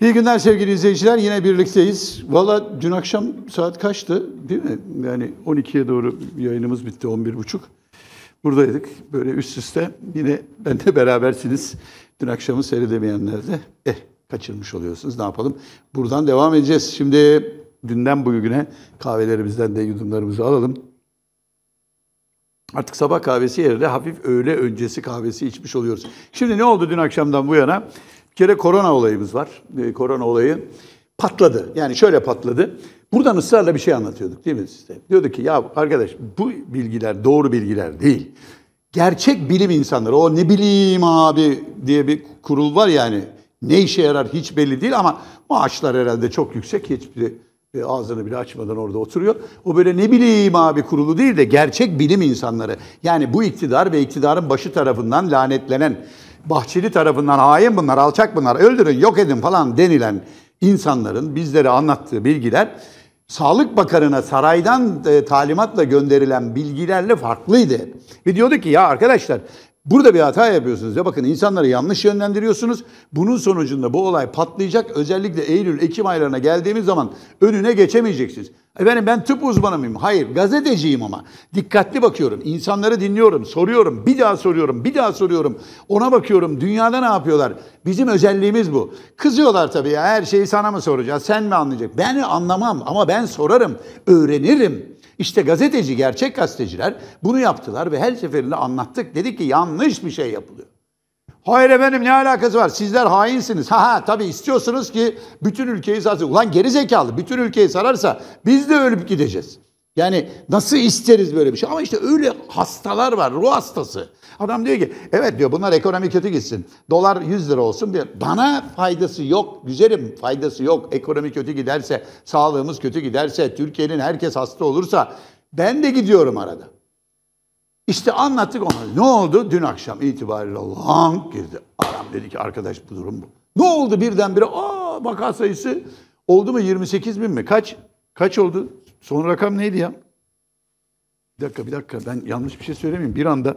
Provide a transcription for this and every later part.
İyi günler sevgili izleyiciler. Yine birlikteyiz. Valla dün akşam saat kaçtı değil mi? Yani 12'ye doğru yayınımız bitti 11.30. Buradaydık böyle üst üste. Yine ben de berabersiniz. Dün akşamı seyredemeyenler de eh, kaçırmış oluyorsunuz. Ne yapalım? Buradan devam edeceğiz. Şimdi dünden bugüne kahvelerimizden de yudumlarımızı alalım. Artık sabah kahvesi yerine hafif öğle öncesi kahvesi içmiş oluyoruz. Şimdi ne oldu dün akşamdan bu yana? kere korona olayımız var. E, korona olayı patladı. Yani şöyle patladı. Buradan ısrarla bir şey anlatıyorduk değil mi size? Diyorduk ki ya arkadaş bu bilgiler doğru bilgiler değil. Gerçek bilim insanları o ne bileyim abi diye bir kurul var yani. Ne işe yarar hiç belli değil ama maaşlar herhalde çok yüksek. Hiçbir e, ağzını bile açmadan orada oturuyor. O böyle ne bileyim abi kurulu değil de gerçek bilim insanları. Yani bu iktidar ve iktidarın başı tarafından lanetlenen Bahçeli tarafından hain bunlar, alçak bunlar, öldürün, yok edin falan denilen insanların bizlere anlattığı bilgiler Sağlık Bakanı'na saraydan e, talimatla gönderilen bilgilerle farklıydı. Ve diyordu ki ya arkadaşlar Burada bir hata yapıyorsunuz. Ya bakın insanları yanlış yönlendiriyorsunuz. Bunun sonucunda bu olay patlayacak. Özellikle Eylül-Ekim aylarına geldiğimiz zaman önüne geçemeyeceksiniz. Efendim ben tıp uzmanı mıyım? Hayır gazeteciyim ama. Dikkatli bakıyorum. İnsanları dinliyorum, soruyorum, bir daha soruyorum, bir daha soruyorum. Ona bakıyorum dünyada ne yapıyorlar? Bizim özelliğimiz bu. Kızıyorlar tabii ya her şeyi sana mı soracağız, sen mi anlayacaksın? Ben anlamam ama ben sorarım, öğrenirim. İşte gazeteci, gerçek gazeteciler bunu yaptılar ve her seferinde anlattık. Dedi ki yanlış bir şey yapılıyor. Hayır efendim ne alakası var? Sizler hainsiniz. Ha ha tabii istiyorsunuz ki bütün ülkeyi sarsın. Ulan geri zekalı bütün ülkeyi sararsa biz de ölüp gideceğiz. Yani nasıl isteriz böyle bir şey? Ama işte öyle hastalar var, ruh hastası. Adam diyor ki, evet diyor bunlar ekonomi kötü gitsin. Dolar 100 lira olsun diyor. Bana faydası yok, güzelim faydası yok. Ekonomi kötü giderse, sağlığımız kötü giderse, Türkiye'nin herkes hasta olursa ben de gidiyorum arada. İşte anlattık ona. Ne oldu? Dün akşam itibariyle lang girdi. Adam dedi ki arkadaş bu durum bu. Ne oldu birdenbire? Aa vaka sayısı oldu mu 28 bin mi? Kaç? Kaç oldu? Son rakam neydi ya? Bir dakika bir dakika ben yanlış bir şey söylemeyeyim. Bir anda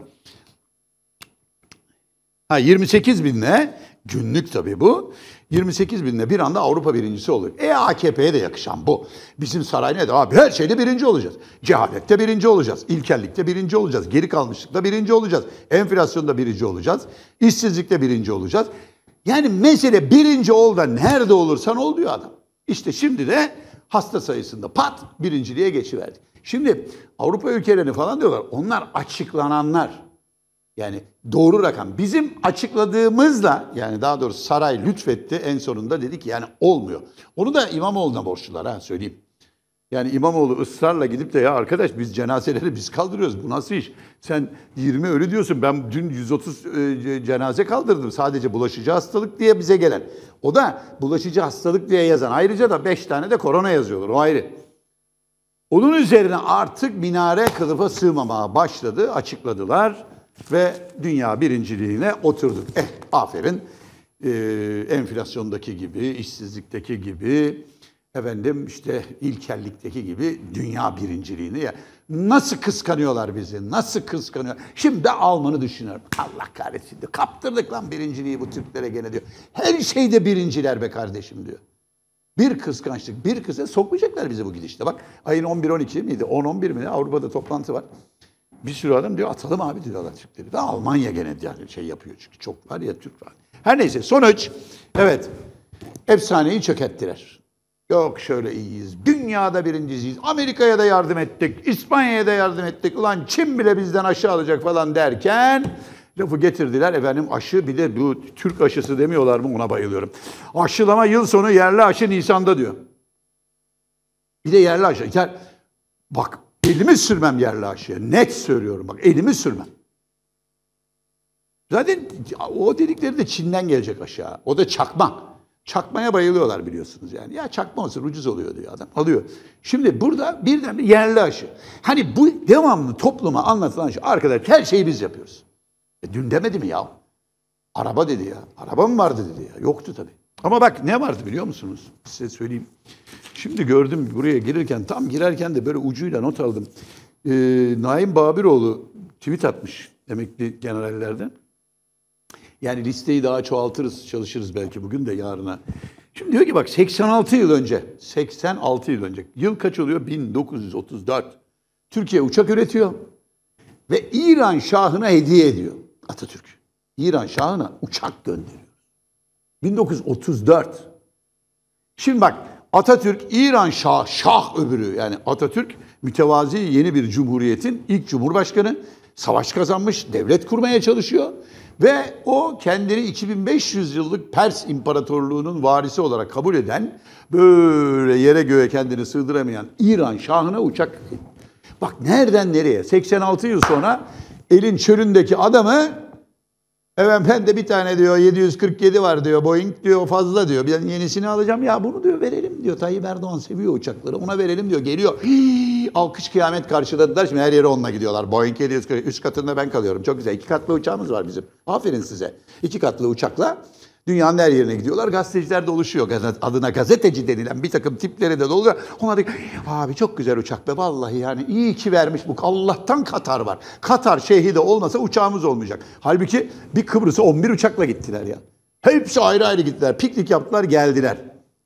ha 28 binle günlük tabii bu. 28 binle bir anda Avrupa birincisi oluyor. E AKP'ye de yakışan bu. Bizim saray ne de abi her şeyde birinci olacağız. Cehalette birinci olacağız. İlkellikte birinci olacağız. Geri kalmışlıkta birinci olacağız. Enflasyonda birinci olacağız. İşsizlikte birinci olacağız. Yani mesele birinci ol da nerede olursan ol diyor adam. İşte şimdi de hasta sayısında pat birinciliğe geçiverdik. Şimdi Avrupa ülkelerini falan diyorlar. Onlar açıklananlar. Yani doğru rakam. Bizim açıkladığımızla yani daha doğrusu saray lütfetti en sonunda dedi ki yani olmuyor. Onu da İmamoğlu'na borçlular ha söyleyeyim. Yani İmamoğlu ısrarla gidip de ya arkadaş biz cenazeleri biz kaldırıyoruz. Bu nasıl iş? Sen 20 ölü diyorsun. Ben dün 130 e, cenaze kaldırdım. Sadece bulaşıcı hastalık diye bize gelen. O da bulaşıcı hastalık diye yazan. Ayrıca da 5 tane de korona yazıyorlar. O ayrı. Onun üzerine artık minare kılıfa sığmamaya başladı. Açıkladılar ve dünya birinciliğine oturduk. Eh aferin. Ee, enflasyondaki gibi, işsizlikteki gibi, efendim işte ilkellikteki gibi dünya birinciliğini ya nasıl kıskanıyorlar bizi nasıl kıskanıyor şimdi Alman'ı düşünüyorum Allah kahretsin diyor kaptırdık lan birinciliği bu Türklere gene diyor her şeyde birinciler be kardeşim diyor bir kıskançlık bir kısa sokmayacaklar bizi bu gidişte bak ayın 11-12 miydi 10-11 mi Avrupa'da toplantı var bir sürü adam diyor atalım abi diyorlar Türkleri. Ve Almanya gene yani şey yapıyor çünkü çok var ya Türk var. Her neyse sonuç evet efsaneyi çökettiler. Yok şöyle iyiyiz. Dünyada birinciyiz, Amerika'ya da yardım ettik. İspanya'ya da yardım ettik. Ulan Çin bile bizden aşı alacak falan derken lafı getirdiler. Efendim aşı bir de bu Türk aşısı demiyorlar mı ona bayılıyorum. Aşılama yıl sonu yerli aşı Nisan'da diyor. Bir de yerli aşı. Yer, bak elimi sürmem yerli aşıya. Net söylüyorum bak elimi sürmem. Zaten o dedikleri de Çin'den gelecek aşağı. O da çakmak. Çakmaya bayılıyorlar biliyorsunuz yani. Ya çakma olsun ucuz oluyor diyor adam. Alıyor. Şimdi burada birden bir yerli aşı. Hani bu devamlı topluma anlatılan şey. Arkadaş her şeyi biz yapıyoruz. E, dün demedi mi ya? Araba dedi ya. Araba mı vardı dedi ya. Yoktu tabii. Ama bak ne vardı biliyor musunuz? Size söyleyeyim. Şimdi gördüm buraya girerken tam girerken de böyle ucuyla not aldım. Ee, Naim Babiroğlu tweet atmış emekli generallerden. Yani listeyi daha çoğaltırız, çalışırız belki bugün de yarına. Şimdi diyor ki bak 86 yıl önce, 86 yıl önce. Yıl kaç oluyor? 1934. Türkiye uçak üretiyor ve İran Şahı'na hediye ediyor Atatürk. İran Şahı'na uçak gönderiyor. 1934. Şimdi bak Atatürk İran Şah, Şah öbürü yani Atatürk mütevazi yeni bir cumhuriyetin ilk cumhurbaşkanı. Savaş kazanmış, devlet kurmaya çalışıyor. Ve o kendini 2500 yıllık Pers İmparatorluğu'nun varisi olarak kabul eden, böyle yere göğe kendini sığdıramayan İran Şahı'na uçak. Bak nereden nereye? 86 yıl sonra elin çölündeki adamı Efendim ben de bir tane diyor 747 var diyor Boeing diyor fazla diyor. Ben yenisini alacağım ya bunu diyor verelim diyor. Tayyip Erdoğan seviyor uçakları ona verelim diyor. Geliyor Hii, alkış kıyamet karşıladılar. Şimdi her yere onunla gidiyorlar. Boeing 747, üst katında ben kalıyorum. Çok güzel iki katlı uçağımız var bizim. Aferin size. İki katlı uçakla Dünyanın her yerine gidiyorlar. Gazeteciler de oluşuyor. Adına gazeteci denilen bir takım tiplere de doluyor. Onlar da abi çok güzel uçak be vallahi yani iyi ki vermiş bu. Allah'tan Katar var. Katar şeyhi de olmasa uçağımız olmayacak. Halbuki bir Kıbrıs'a 11 uçakla gittiler ya. Hepsi ayrı ayrı gittiler. Piknik yaptılar geldiler.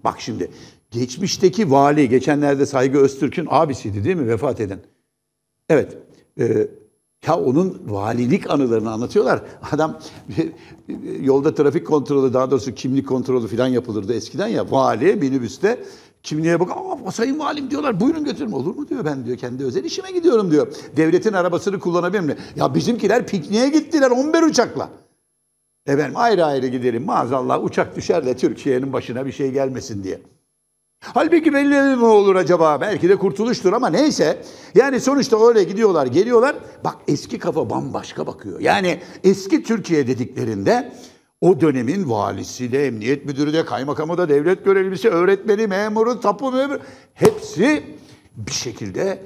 Bak şimdi geçmişteki vali geçenlerde Saygı Öztürk'ün abisiydi değil mi vefat eden? Evet. E, ya onun valilik anılarını anlatıyorlar. Adam yolda trafik kontrolü daha doğrusu kimlik kontrolü falan yapılırdı eskiden ya. Vali minibüste kimliğe bak. Aa, sayın valim diyorlar buyurun götürün. Olur mu diyor ben diyor kendi özel işime gidiyorum diyor. Devletin arabasını kullanabilir mi? Ya bizimkiler pikniğe gittiler 11 uçakla. Efendim ayrı ayrı gidelim maazallah uçak düşer de Türkiye'nin başına bir şey gelmesin diye. Halbuki belli ne olur acaba? Belki de kurtuluştur ama neyse. Yani sonuçta öyle gidiyorlar, geliyorlar. Bak eski kafa bambaşka bakıyor. Yani eski Türkiye dediklerinde o dönemin valisi de, emniyet müdürü de, kaymakamı da, devlet görevlisi, öğretmeni, memuru, tapu memuru hepsi bir şekilde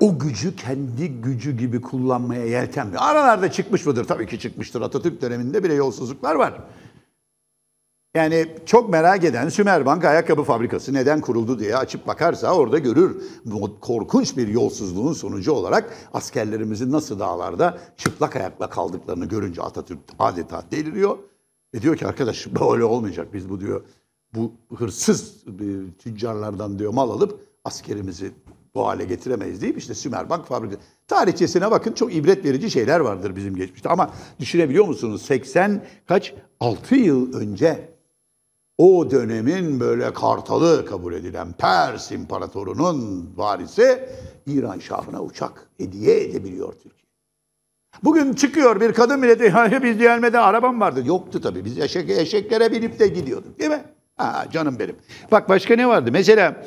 o gücü kendi gücü gibi kullanmaya yeltenmiyor. Aralarda çıkmış mıdır? Tabii ki çıkmıştır. Atatürk döneminde bile yolsuzluklar var. Yani çok merak eden Sümerbank Ayakkabı Fabrikası neden kuruldu diye açıp bakarsa orada görür. Bu korkunç bir yolsuzluğun sonucu olarak askerlerimizin nasıl dağlarda çıplak ayakla kaldıklarını görünce Atatürk adeta deliriyor. E diyor ki arkadaş böyle olmayacak biz bu diyor bu hırsız e, tüccarlardan diyor mal alıp askerimizi bu hale getiremeyiz değil mi? İşte Sümerbank fabrikası. Tarihçesine bakın çok ibret verici şeyler vardır bizim geçmişte. Ama düşünebiliyor musunuz 80 kaç 6 yıl önce o dönemin böyle kartalı kabul edilen Pers imparatorunun varisi İran Şahı'na uçak hediye edebiliyor Türkiye. Bugün çıkıyor bir kadın bile diyor biz Diyelme'de arabam vardı. Yoktu tabii biz eşek, eşeklere binip de gidiyorduk değil mi? Ha, canım benim. Bak başka ne vardı? Mesela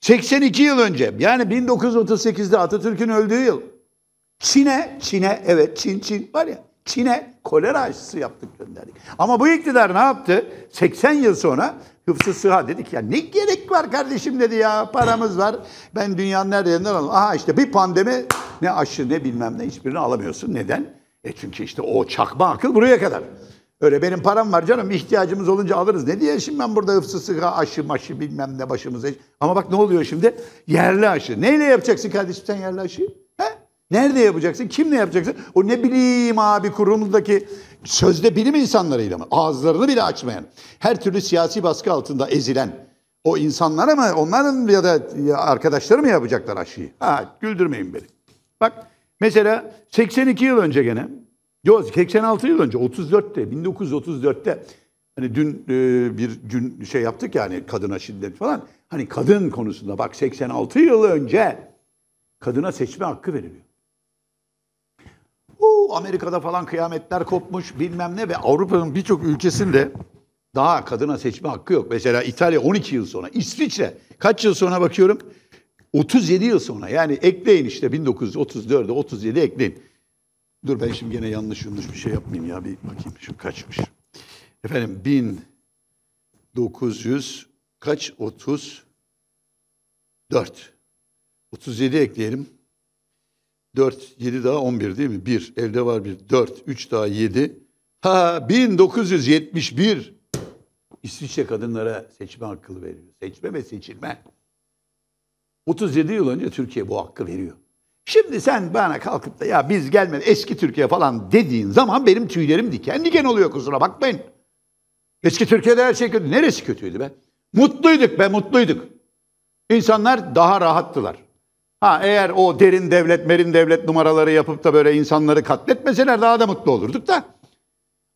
82 yıl önce yani 1938'de Atatürk'ün öldüğü yıl Çin'e, Çin'e evet Çin Çin var ya Çin'e kolera aşısı yaptık gönderdik. Ama bu iktidar ne yaptı? 80 yıl sonra hıfzı sıha dedik ya ne gerek var kardeşim dedi ya paramız var. Ben dünyanın her yerinden alalım. Aha işte bir pandemi ne aşı ne bilmem ne hiçbirini alamıyorsun. Neden? E çünkü işte o çakma akıl buraya kadar. Öyle benim param var canım ihtiyacımız olunca alırız. Ne diye şimdi ben burada hıfzı sıha aşı maşı bilmem ne başımıza. Ama bak ne oluyor şimdi? Yerli aşı. Neyle yapacaksın kardeşim sen yerli aşıyı? He? Nerede yapacaksın? Kimle yapacaksın? O ne bileyim abi kurumdaki sözde bilim insanlarıyla mı? Ağızlarını bile açmayan, her türlü siyasi baskı altında ezilen o insanlara mı, onların ya da arkadaşları mı yapacaklar aşıyı? Ha, güldürmeyin beni. Bak mesela 82 yıl önce gene, yok 86 yıl önce, 34'te, 1934'te Hani dün e, bir gün şey yaptık yani ya hani kadına şiddet falan. Hani kadın konusunda bak 86 yıl önce kadına seçme hakkı veriliyor. Huu, Amerika'da falan kıyametler kopmuş bilmem ne ve Avrupa'nın birçok ülkesinde daha kadına seçme hakkı yok. Mesela İtalya 12 yıl sonra, İsviçre kaç yıl sonra bakıyorum? 37 yıl sonra yani ekleyin işte 1934'e 37 ekleyin. Dur ben şimdi gene yanlış yanlış bir şey yapmayayım ya bir bakayım şu kaçmış. Efendim 1900 kaç 34 37 ekleyelim. 4, 7 daha 11 değil mi? 1, elde var 1, 4, 3 daha 7. Ha 1971 İsviçre kadınlara seçme hakkı veriyor. Seçme ve seçilme. 37 yıl önce Türkiye bu hakkı veriyor. Şimdi sen bana kalkıp da ya biz gelmedi eski Türkiye falan dediğin zaman benim tüylerim diken diken oluyor kusura bakmayın. Eski Türkiye'de her şey kötü. Neresi kötüydü be? Mutluyduk be mutluyduk. İnsanlar daha rahattılar. Ha eğer o derin devlet, merin devlet numaraları yapıp da böyle insanları katletmeseler daha da mutlu olurduk da.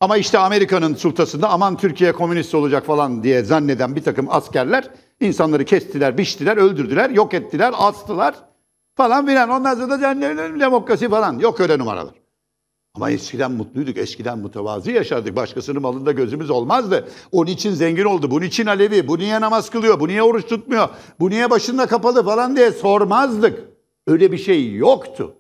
Ama işte Amerika'nın sultasında aman Türkiye komünist olacak falan diye zanneden bir takım askerler insanları kestiler, biçtiler, öldürdüler, yok ettiler, astılar falan filan. Ondan sonra da demokrasi falan. Yok öyle numaralar. Ama eskiden mutluyduk, eskiden mütevazi yaşardık. Başkasının malında gözümüz olmazdı. Onun için zengin oldu, bunun için Alevi, bu niye namaz kılıyor, bu niye oruç tutmuyor, bu niye başında kapalı falan diye sormazdık. Öyle bir şey yoktu.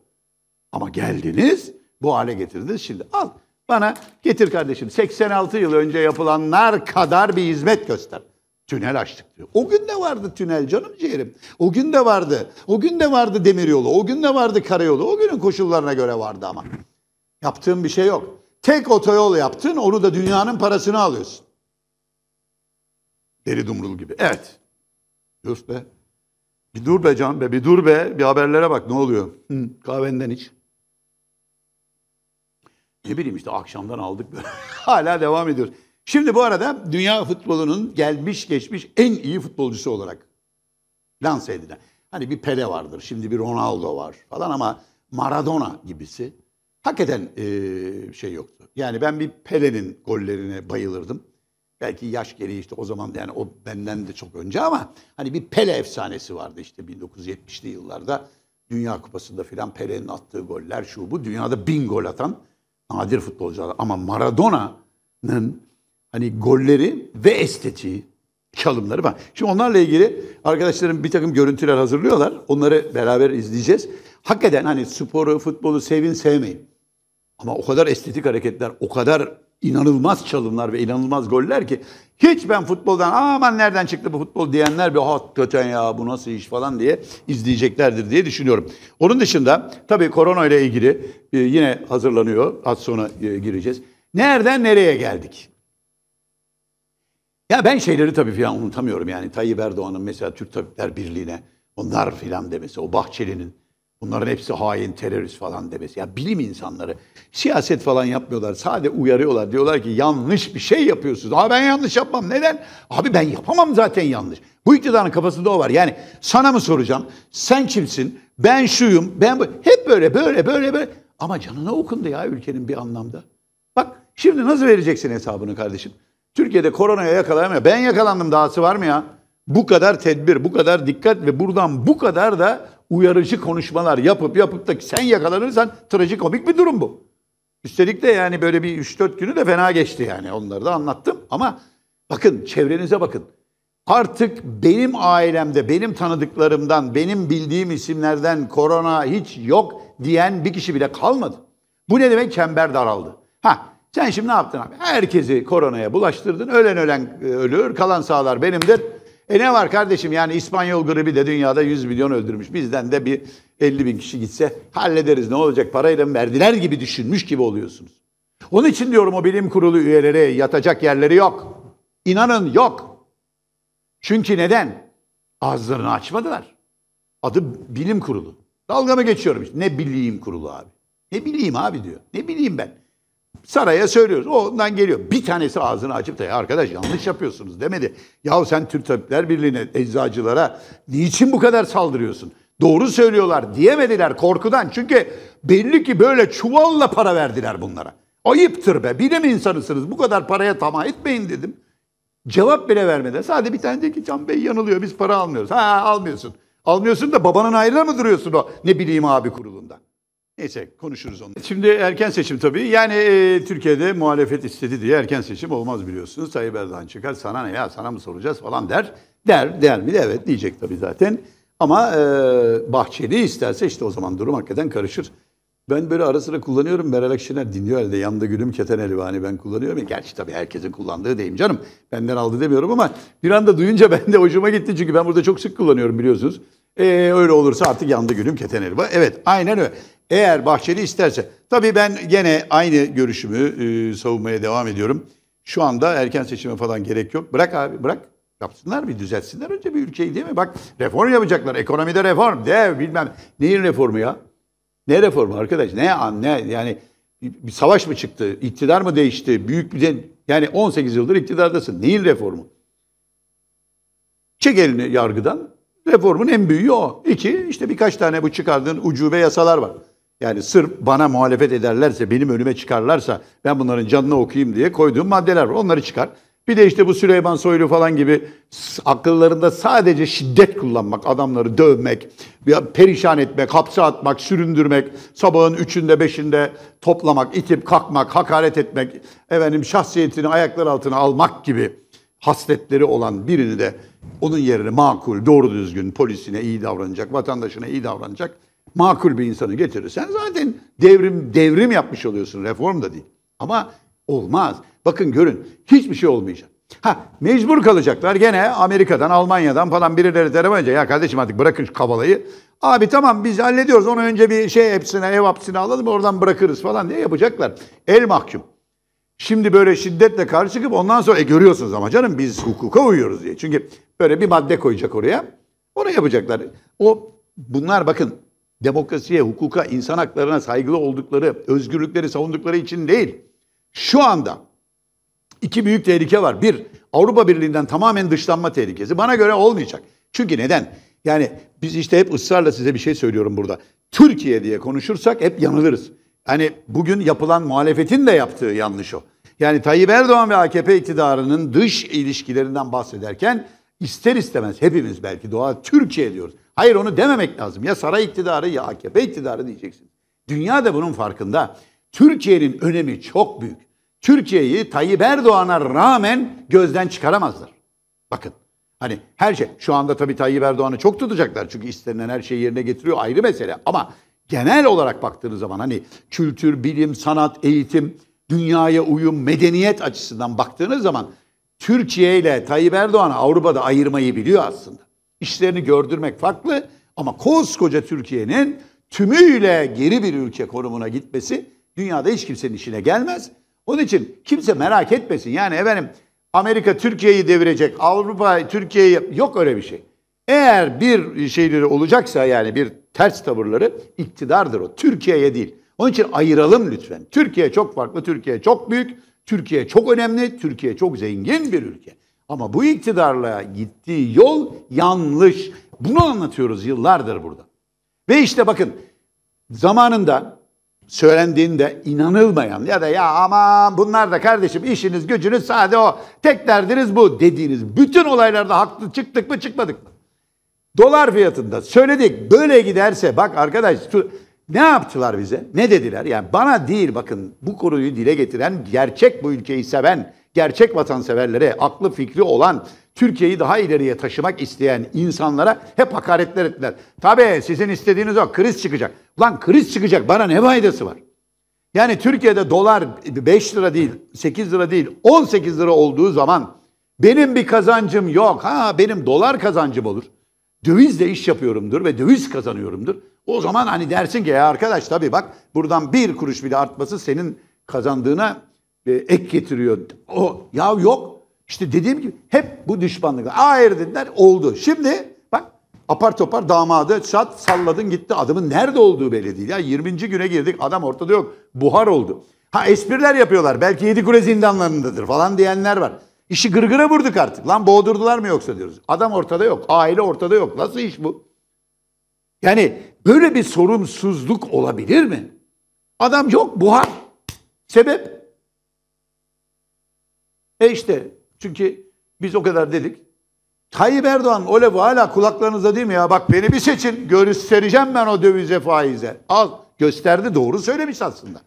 Ama geldiniz, bu hale getirdiniz. Şimdi al bana getir kardeşim 86 yıl önce yapılanlar kadar bir hizmet göster. Tünel açtık diyor. O gün de vardı tünel canım ciğerim. O gün de vardı. O gün de vardı demiryolu. O gün de vardı karayolu. O günün koşullarına göre vardı ama. Yaptığın bir şey yok. Tek otoyol yaptın, onu da dünyanın parasını alıyorsun. Deri dumrul gibi. Evet. Dur be. Bir dur be Can be, bir dur be. Bir haberlere bak ne oluyor. Hı, kahvenden iç. Ne bileyim işte akşamdan aldık böyle. Hala devam ediyor. Şimdi bu arada dünya futbolunun gelmiş geçmiş en iyi futbolcusu olarak lanse edilen. Hani bir Pele vardır, şimdi bir Ronaldo var falan ama Maradona gibisi hakikaten e, şey yoktu. Yani ben bir Pele'nin gollerine bayılırdım. Belki yaş gereği işte o zaman yani o benden de çok önce ama hani bir Pele efsanesi vardı işte 1970'li yıllarda. Dünya Kupası'nda filan Pele'nin attığı goller şu bu. Dünyada bin gol atan nadir futbolcular. Ama Maradona'nın hani golleri ve estetiği, çalımları var. Şimdi onlarla ilgili arkadaşlarım bir takım görüntüler hazırlıyorlar. Onları beraber izleyeceğiz. Hakikaten hani sporu, futbolu sevin sevmeyin. Ama o kadar estetik hareketler, o kadar inanılmaz çalımlar ve inanılmaz goller ki hiç ben futboldan aman nereden çıktı bu futbol diyenler bir ah, hakikaten ya bu nasıl iş falan diye izleyeceklerdir diye düşünüyorum. Onun dışında tabii korona ile ilgili e, yine hazırlanıyor. Az sonra e, gireceğiz. Nereden nereye geldik? Ya ben şeyleri tabii filan unutamıyorum yani Tayyip Erdoğan'ın mesela Türk Tabipler Birliği'ne onlar filan demesi, o Bahçeli'nin Bunların hepsi hain, terörist falan demesi. Ya bilim insanları siyaset falan yapmıyorlar. Sadece uyarıyorlar. Diyorlar ki yanlış bir şey yapıyorsunuz. Abi ben yanlış yapmam. Neden? Abi ben yapamam zaten yanlış. Bu iktidarın kafasında o var. Yani sana mı soracağım? Sen kimsin? Ben şuyum. Ben bu. Hep böyle böyle böyle böyle. Ama canına okundu ya ülkenin bir anlamda. Bak şimdi nasıl vereceksin hesabını kardeşim? Türkiye'de koronaya yakalanmıyor. Ben yakalandım dahası var mı ya? Bu kadar tedbir, bu kadar dikkat ve buradan bu kadar da uyarıcı konuşmalar yapıp yapıp da sen yakalanırsan trajikomik bir durum bu. Üstelik de yani böyle bir 3-4 günü de fena geçti yani onları da anlattım. Ama bakın çevrenize bakın. Artık benim ailemde, benim tanıdıklarımdan, benim bildiğim isimlerden korona hiç yok diyen bir kişi bile kalmadı. Bu ne demek? Çember daraldı. Ha sen şimdi ne yaptın abi? Herkesi koronaya bulaştırdın. Ölen ölen e, ölür, kalan sağlar benimdir. E ne var kardeşim yani İspanyol gribi de dünyada 100 milyon öldürmüş. Bizden de bir 50 bin kişi gitse hallederiz ne olacak parayla mı verdiler gibi düşünmüş gibi oluyorsunuz. Onun için diyorum o bilim kurulu üyeleri yatacak yerleri yok. İnanın yok. Çünkü neden? Ağızlarını açmadılar. Adı bilim kurulu. Dalga mı geçiyorum işte. Ne bileyim kurulu abi. Ne bileyim abi diyor. Ne bileyim ben. Saraya söylüyoruz. o Ondan geliyor. Bir tanesi ağzını açıp da ya arkadaş yanlış yapıyorsunuz demedi. Yahu sen Türk Tabipler Birliği'ne, eczacılara niçin bu kadar saldırıyorsun? Doğru söylüyorlar diyemediler korkudan. Çünkü belli ki böyle çuvalla para verdiler bunlara. Ayıptır be. Bilim insanısınız. Bu kadar paraya tamah etmeyin dedim. Cevap bile vermeden. Sadece bir tane dedi ki Can Bey yanılıyor. Biz para almıyoruz. Ha almıyorsun. Almıyorsun da babanın ayrına mı duruyorsun o ne bileyim abi kurulundan. Neyse konuşuruz onu. Şimdi erken seçim tabii. Yani e, Türkiye'de muhalefet istedi diye erken seçim olmaz biliyorsunuz. Tayyip Erdoğan çıkar sana ne ya sana mı soracağız falan der. Der, der mi de evet diyecek tabii zaten. Ama e, Bahçeli isterse işte o zaman durum hakikaten karışır. Ben böyle ara sıra kullanıyorum. Meral Akşener dinliyor elde. Yanında gülüm keten elvani ben kullanıyorum. Gerçi tabii herkesin kullandığı deyim canım. Benden aldı demiyorum ama bir anda duyunca ben de hoşuma gitti. Çünkü ben burada çok sık kullanıyorum biliyorsunuz. Ee, öyle olursa artık yandı gülüm keten elva. Evet aynen öyle. Eğer Bahçeli isterse. Tabii ben gene aynı görüşümü e, savunmaya devam ediyorum. Şu anda erken seçime falan gerek yok. Bırak abi bırak. Yapsınlar bir düzeltsinler önce bir ülkeyi değil mi? Bak reform yapacaklar. Ekonomide reform. De bilmem. Neyin reformu ya? Ne reformu arkadaş? Ne an ne yani bir savaş mı çıktı? İktidar mı değişti? Büyük bir yani 18 yıldır iktidardasın. Neyin reformu? Çek elini yargıdan. Reformun en büyüğü o. İki, işte birkaç tane bu çıkardığın ucube yasalar var. Yani sırf bana muhalefet ederlerse, benim önüme çıkarlarsa ben bunların canını okuyayım diye koyduğum maddeler var. Onları çıkar. Bir de işte bu Süleyman Soylu falan gibi akıllarında sadece şiddet kullanmak, adamları dövmek, perişan etmek, hapse atmak, süründürmek, sabahın üçünde beşinde toplamak, itip kalkmak, hakaret etmek, efendim şahsiyetini ayaklar altına almak gibi hasletleri olan birini de onun yerine makul, doğru düzgün polisine iyi davranacak, vatandaşına iyi davranacak makul bir insanı getirirsen zaten devrim devrim yapmış oluyorsun. Reform da değil. Ama olmaz. Bakın görün hiçbir şey olmayacak. Ha mecbur kalacaklar gene Amerika'dan, Almanya'dan falan birileri denemeyince ya kardeşim artık bırakın şu kabalayı. Abi tamam biz hallediyoruz onu önce bir şey hepsine ev hapsine alalım oradan bırakırız falan diye yapacaklar. El mahkum. Şimdi böyle şiddetle karşı çıkıp ondan sonra e, görüyorsunuz ama canım biz hukuka uyuyoruz diye. Çünkü böyle bir madde koyacak oraya. Onu yapacaklar. O bunlar bakın demokrasiye, hukuka, insan haklarına saygılı oldukları, özgürlükleri savundukları için değil. Şu anda iki büyük tehlike var. Bir, Avrupa Birliği'nden tamamen dışlanma tehlikesi. Bana göre olmayacak. Çünkü neden? Yani biz işte hep ısrarla size bir şey söylüyorum burada. Türkiye diye konuşursak hep yanılırız. Hani bugün yapılan muhalefetin de yaptığı yanlış o. Yani Tayyip Erdoğan ve AKP iktidarının dış ilişkilerinden bahsederken ister istemez hepimiz belki doğa Türkiye diyoruz. Hayır onu dememek lazım. Ya saray iktidarı ya AKP iktidarı diyeceksin. Dünya da bunun farkında. Türkiye'nin önemi çok büyük. Türkiye'yi Tayyip Erdoğan'a rağmen gözden çıkaramazlar. Bakın hani her şey şu anda tabii Tayyip Erdoğan'ı çok tutacaklar. Çünkü istenilen her şeyi yerine getiriyor ayrı mesele. Ama genel olarak baktığınız zaman hani kültür, bilim, sanat, eğitim, dünyaya uyum, medeniyet açısından baktığınız zaman Türkiye ile Tayyip Erdoğan'ı Avrupa'da ayırmayı biliyor aslında işlerini gördürmek farklı ama koskoca Türkiye'nin tümüyle geri bir ülke konumuna gitmesi dünyada hiç kimsenin işine gelmez. Onun için kimse merak etmesin. Yani efendim Amerika Türkiye'yi devirecek, Avrupa Türkiye'yi yok öyle bir şey. Eğer bir şeyleri olacaksa yani bir ters tavırları iktidardır o. Türkiye'ye değil. Onun için ayıralım lütfen. Türkiye çok farklı, Türkiye çok büyük, Türkiye çok önemli, Türkiye çok zengin bir ülke. Ama bu iktidarla gittiği yol yanlış. Bunu anlatıyoruz yıllardır burada. Ve işte bakın zamanında söylendiğinde inanılmayan ya da ya aman bunlar da kardeşim işiniz gücünüz sadece o. Tek derdiniz bu dediğiniz bütün olaylarda haklı çıktık mı çıkmadık mı? Dolar fiyatında söyledik böyle giderse bak arkadaş ne yaptılar bize? Ne dediler? Yani bana değil bakın bu konuyu dile getiren gerçek bu ülkeyi seven gerçek vatanseverlere, aklı fikri olan, Türkiye'yi daha ileriye taşımak isteyen insanlara hep hakaretler ettiler. Tabii sizin istediğiniz o kriz çıkacak. Lan kriz çıkacak bana ne faydası var? Yani Türkiye'de dolar 5 lira değil, 8 lira değil, 18 lira olduğu zaman benim bir kazancım yok. Ha benim dolar kazancım olur. Dövizle iş yapıyorumdur ve döviz kazanıyorumdur. O zaman hani dersin ki ya e arkadaş tabii bak buradan bir kuruş bile artması senin kazandığına e, ek getiriyor. O ya yok. İşte dediğim gibi hep bu düşmanlık. Hayır dediler oldu. Şimdi bak apar topar damadı çat salladın gitti. Adamın nerede olduğu belli değil. Ya 20. güne girdik adam ortada yok. Buhar oldu. Ha espriler yapıyorlar. Belki yedi kule zindanlarındadır falan diyenler var. İşi gırgıra vurduk artık. Lan boğdurdular mı yoksa diyoruz. Adam ortada yok. Aile ortada yok. Nasıl iş bu? Yani böyle bir sorumsuzluk olabilir mi? Adam yok buhar. Sebep e işte çünkü biz o kadar dedik. Tayyip Erdoğan o lafı hala kulaklarınızda değil mi ya? Bak beni bir seçin göstereceğim ben o dövize faize. Al gösterdi doğru söylemiş aslında.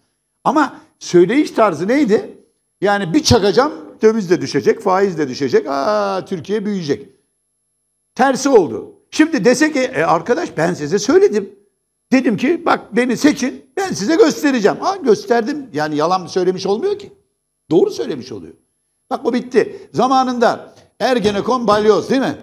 Ama söyleyiş tarzı neydi? Yani bir çakacağım döviz de düşecek, faiz de düşecek. Aa Türkiye büyüyecek. Tersi oldu. Şimdi dese ki e arkadaş ben size söyledim. Dedim ki bak beni seçin ben size göstereceğim. Aa gösterdim yani yalan söylemiş olmuyor ki. Doğru söylemiş oluyor. Bak bu bitti. Zamanında Ergenekon balyoz değil mi?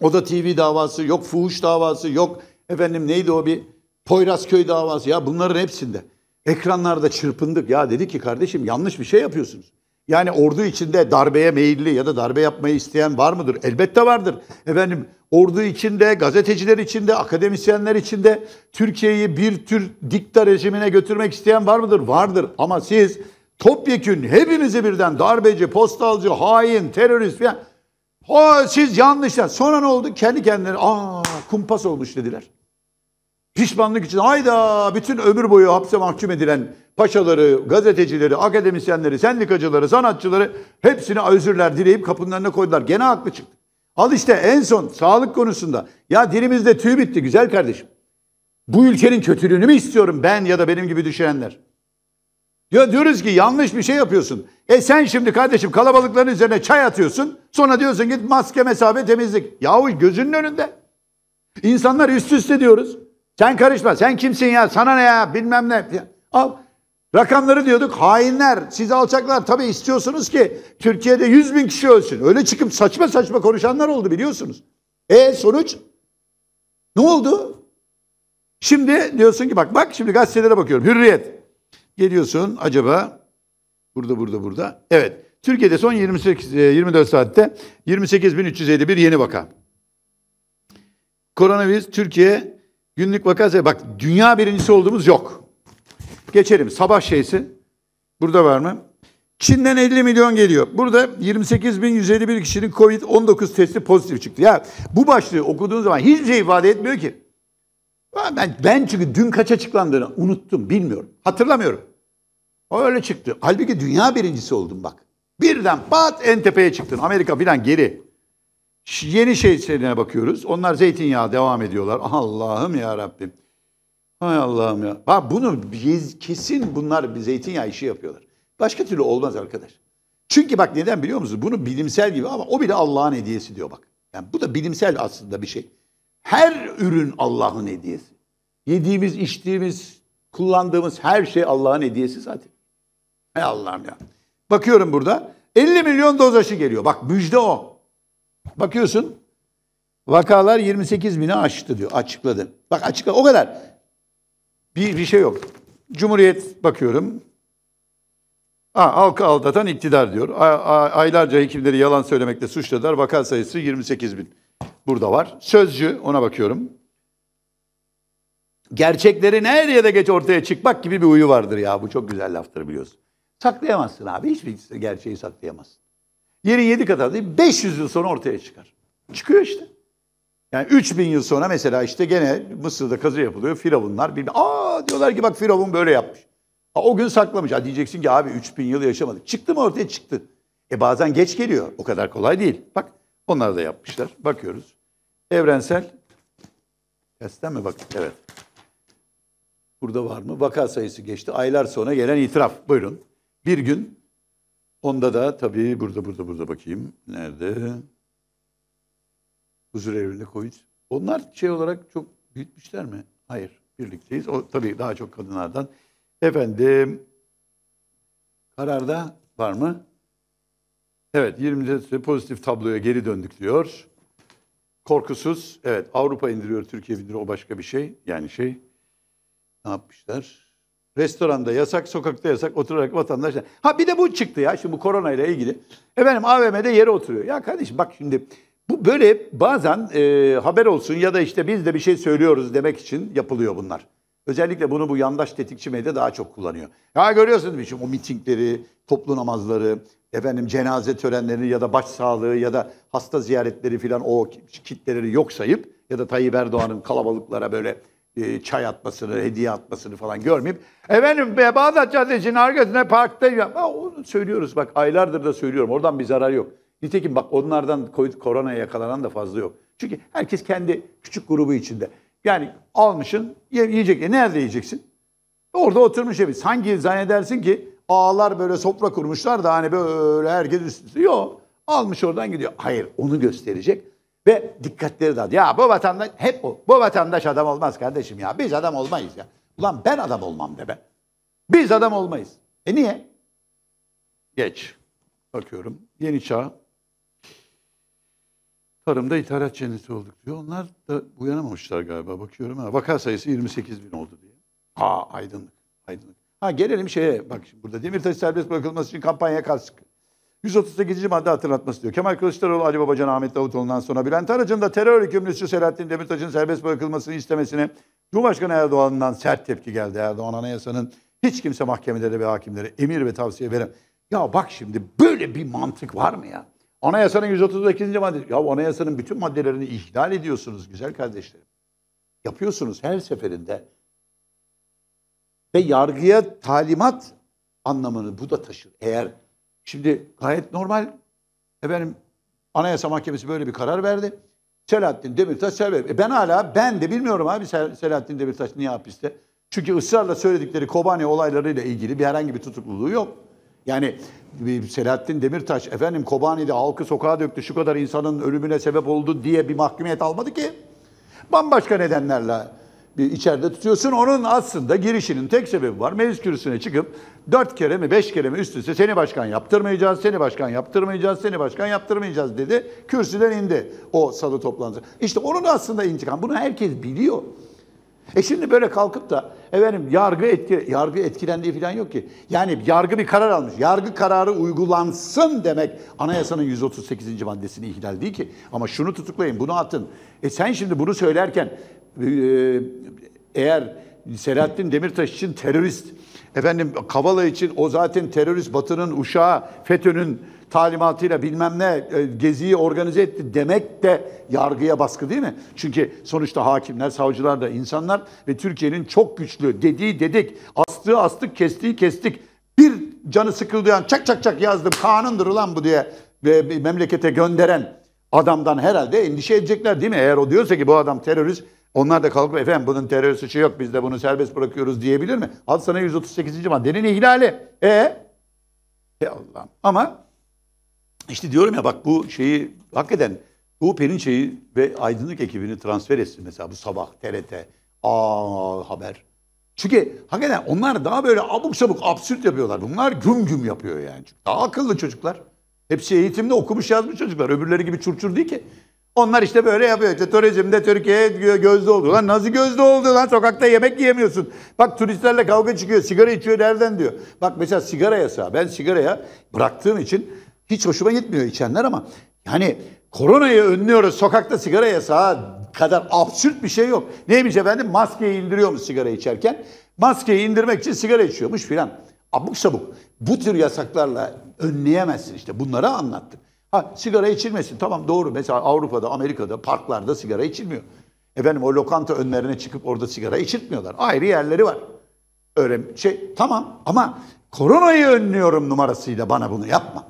O da TV davası, yok fuhuş davası, yok efendim neydi o bir Poyrazköy davası. Ya bunların hepsinde. Ekranlarda çırpındık. Ya dedi ki kardeşim yanlış bir şey yapıyorsunuz. Yani ordu içinde darbeye meyilli ya da darbe yapmayı isteyen var mıdır? Elbette vardır. Efendim ordu içinde, gazeteciler içinde, akademisyenler içinde Türkiye'yi bir tür dikta rejimine götürmek isteyen var mıdır? Vardır. Ama siz topyekün hepinizi birden darbeci, postalcı, hain, terörist falan. Ha, siz yanlışlar. Sonra ne oldu? Kendi kendileri aa kumpas olmuş dediler. Pişmanlık için hayda bütün ömür boyu hapse mahkum edilen paşaları, gazetecileri, akademisyenleri, sendikacıları, sanatçıları hepsini özürler dileyip kapının önüne koydular. Gene haklı çıktı. Al işte en son sağlık konusunda. Ya dilimizde tüy bitti güzel kardeşim. Bu ülkenin kötülüğünü mü istiyorum ben ya da benim gibi düşünenler? Diyor, diyoruz ki yanlış bir şey yapıyorsun. E sen şimdi kardeşim kalabalıkların üzerine çay atıyorsun. Sonra diyorsun git maske, mesafe, temizlik. Yahu gözünün önünde. İnsanlar üst üste diyoruz. Sen karışma. Sen kimsin ya? Sana ne ya? Bilmem ne. Al. Rakamları diyorduk. Hainler. Siz alçaklar. Tabii istiyorsunuz ki Türkiye'de 100 bin kişi ölsün. Öyle çıkıp saçma saçma konuşanlar oldu biliyorsunuz. E sonuç? Ne oldu? Şimdi diyorsun ki bak bak şimdi gazetelere bakıyorum. Hürriyet. Geliyorsun acaba burada burada burada. Evet. Türkiye'de son 28 24 e, saatte 28.351 yeni vaka. Koronavirüs Türkiye günlük vaka sayısı. Bak dünya birincisi olduğumuz yok. Geçelim sabah şeysi. Burada var mı? Çin'den 50 milyon geliyor. Burada 28.151 kişinin Covid-19 testi pozitif çıktı. Ya bu başlığı okuduğun zaman hiçbir şey ifade etmiyor ki. Ben, ben çünkü dün kaç açıklandığını unuttum, bilmiyorum. Hatırlamıyorum. O öyle çıktı. Halbuki dünya birincisi oldum bak. Birden pat en tepeye çıktın. Amerika filan geri. Yeni şey şeylerine bakıyoruz. Onlar zeytinyağı devam ediyorlar. Allah'ım ya Rabbim. Hay Allah'ım ya. Bak bunu kesin bunlar bir zeytinyağı işi yapıyorlar. Başka türlü olmaz arkadaş. Çünkü bak neden biliyor musunuz? Bunu bilimsel gibi ama o bile Allah'ın hediyesi diyor bak. Yani bu da bilimsel aslında bir şey. Her ürün Allah'ın hediyesi. Yediğimiz, içtiğimiz, kullandığımız her şey Allah'ın hediyesi zaten. Hey Allah'ım ya. Bakıyorum burada. 50 milyon doz aşı geliyor. Bak müjde o. Bakıyorsun. Vakalar 28 bini aştı diyor. Açıkladı. Bak açıkla. O kadar. Bir, bir şey yok. Cumhuriyet bakıyorum. Ha, halkı aldatan iktidar diyor. A, a, aylarca hekimleri yalan söylemekle suçladılar. Vaka sayısı 28 bin. Burada var. Sözcü ona bakıyorum. Gerçeklerin her ya da geç ortaya çıkmak gibi bir uyu vardır ya. Bu çok güzel laftır biliyorsun. Saklayamazsın abi. Hiçbir gerçeği saklayamazsın. Yeri yedi kadar değil. 500 yıl sonra ortaya çıkar. Çıkıyor işte. Yani 3000 yıl sonra mesela işte gene Mısır'da kazı yapılıyor. Firavunlar bir aa diyorlar ki bak Firavun böyle yapmış. Ha, o gün saklamış. Ha, diyeceksin ki abi 3000 yıl yaşamadı. Çıktı mı ortaya çıktı. E bazen geç geliyor. O kadar kolay değil. Bak onlar da yapmışlar. Bakıyoruz. Evrensel testten mi bak? Evet. Burada var mı? Vaka sayısı geçti. Aylar sonra gelen itiraf. Buyurun. Bir gün onda da tabii burada burada burada bakayım. Nerede? Huzur evinde Covid. Onlar şey olarak çok büyütmüşler mi? Hayır. Birlikteyiz. O tabii daha çok kadınlardan. Efendim kararda var mı? Evet 20 pozitif tabloya geri döndük diyor. Korkusuz. Evet Avrupa indiriyor, Türkiye indiriyor o başka bir şey. Yani şey ne yapmışlar? Restoranda yasak, sokakta yasak, oturarak vatandaşlar. Ha bir de bu çıktı ya şimdi bu korona ile ilgili. Efendim AVM'de yere oturuyor. Ya kardeşim bak şimdi bu böyle bazen e, haber olsun ya da işte biz de bir şey söylüyoruz demek için yapılıyor bunlar. Özellikle bunu bu yandaş tetikçi medya daha çok kullanıyor. Ya görüyorsun değil mi? o mitingleri, toplu namazları, efendim cenaze törenleri ya da başsağlığı ya da hasta ziyaretleri filan o kitleleri yok sayıp ya da Tayyip Erdoğan'ın kalabalıklara böyle e, çay atmasını, hediye atmasını falan görmeyip efendim Bağdat Caddesi'nin arkasında parkta ya, onu söylüyoruz bak aylardır da söylüyorum oradan bir zarar yok. Nitekim bak onlardan COVID, koronaya yakalanan da fazla yok. Çünkü herkes kendi küçük grubu içinde. Yani almışın yiyecek. E, nerede yiyeceksin? Orada oturmuş hepimiz. Hangi zannedersin ki ağlar böyle sofra kurmuşlar da hani böyle herkes üst üste. Yok. Almış oradan gidiyor. Hayır onu gösterecek. Ve dikkatleri dağıtıyor. Ya bu vatandaş hep o. Bu vatandaş adam olmaz kardeşim ya. Biz adam olmayız ya. Ulan ben adam olmam de be. Biz adam olmayız. E niye? Geç. Bakıyorum. Yeni çağ Tarımda ithalat cenneti olduk diyor. Onlar da uyanamamışlar galiba bakıyorum. Ha, vaka sayısı 28 bin oldu diye. Ha aydınlık, aydınlık. Ha gelelim şeye bak şimdi burada Demirtaş serbest bırakılması için kampanya kalsın. 138. madde hatırlatması diyor. Kemal Kılıçdaroğlu, Ali Babacan, Ahmet Davutoğlu'ndan sonra Bülent Arıcı'nın da terör hükümlüsü Selahattin Demirtaş'ın serbest bırakılmasını istemesine Cumhurbaşkanı Erdoğan'dan sert tepki geldi. Erdoğan anayasanın hiç kimse mahkemelere ve hakimlere emir ve tavsiye verem. Ya bak şimdi böyle bir mantık var mı ya? Anayasanın 138. maddesi. Ya anayasanın bütün maddelerini ihlal ediyorsunuz güzel kardeşlerim. Yapıyorsunuz her seferinde. Ve yargıya talimat anlamını bu da taşır. Eğer şimdi gayet normal efendim Anayasa Mahkemesi böyle bir karar verdi. Selahattin Demirtaş serbest. E ben hala ben de bilmiyorum abi Selahattin Demirtaş niye hapiste. Çünkü ısrarla söyledikleri Kobani olaylarıyla ilgili bir herhangi bir tutukluluğu yok. Yani e, Selahattin Demirtaş efendim Kobani'de halkı sokağa döktü şu kadar insanın ölümüne sebep oldu diye bir mahkumiyet almadı ki. Bambaşka nedenlerle bir içeride tutuyorsun. Onun aslında girişinin tek sebebi var. Meclis kürsüsüne çıkıp dört kere mi beş kere mi üst üste seni başkan yaptırmayacağız, seni başkan yaptırmayacağız, seni başkan yaptırmayacağız dedi. Kürsüden indi o salı toplantı. İşte onun aslında intikam. Bunu herkes biliyor. E şimdi böyle kalkıp da efendim yargı etki yargı etkilendiği falan yok ki. Yani yargı bir karar almış. Yargı kararı uygulansın demek anayasanın 138. maddesini ihlal değil ki. Ama şunu tutuklayın, bunu atın. E sen şimdi bunu söylerken e, eğer Selahattin Demirtaş için terörist, efendim Kavala için o zaten terörist, Batı'nın uşağı, FETÖ'nün talimatıyla bilmem ne e, geziyi organize etti demek de yargıya baskı değil mi? Çünkü sonuçta hakimler, savcılar da insanlar ve Türkiye'nin çok güçlü dediği dedik, astığı astık, kestiği kestik. Bir canı sıkıldığı an çak çak çak yazdım kanındır lan bu diye ve memlekete gönderen adamdan herhalde endişe edecekler değil mi? Eğer o diyorsa ki bu adam terörist onlar da kalkıp efendim bunun terör suçu yok biz de bunu serbest bırakıyoruz diyebilir mi? Al sana 138. maddenin ihlali. E, e Allah'ım. Ama işte diyorum ya bak bu şeyi hakikaten bu Perinçe'yi ve aydınlık ekibini transfer etsin mesela bu sabah TRT. Aa haber. Çünkü hakikaten onlar daha böyle abuk sabuk absürt yapıyorlar. Bunlar güm güm yapıyor yani. Çünkü daha akıllı çocuklar. Hepsi eğitimde okumuş yazmış çocuklar. Öbürleri gibi çurçur değil ki. Onlar işte böyle yapıyor. İşte turizmde Türkiye gözde oldu. Lan nasıl gözde oldu lan? Sokakta yemek yiyemiyorsun. Bak turistlerle kavga çıkıyor. Sigara içiyor nereden diyor. Bak mesela sigara yasağı. Ben sigaraya bıraktığım için hiç hoşuma gitmiyor içenler ama yani koronayı önlüyoruz sokakta sigara yasağı kadar absürt bir şey yok. Neymiş efendim maskeyi indiriyormuş sigara içerken. Maskeyi indirmek için sigara içiyormuş filan. Abuk sabuk. Bu tür yasaklarla önleyemezsin işte bunları anlattım. Ha sigara içilmesin tamam doğru mesela Avrupa'da Amerika'da parklarda sigara içilmiyor. Efendim o lokanta önlerine çıkıp orada sigara içirtmiyorlar. Ayrı yerleri var. Öyle şey tamam ama koronayı önlüyorum numarasıyla bana bunu yapma.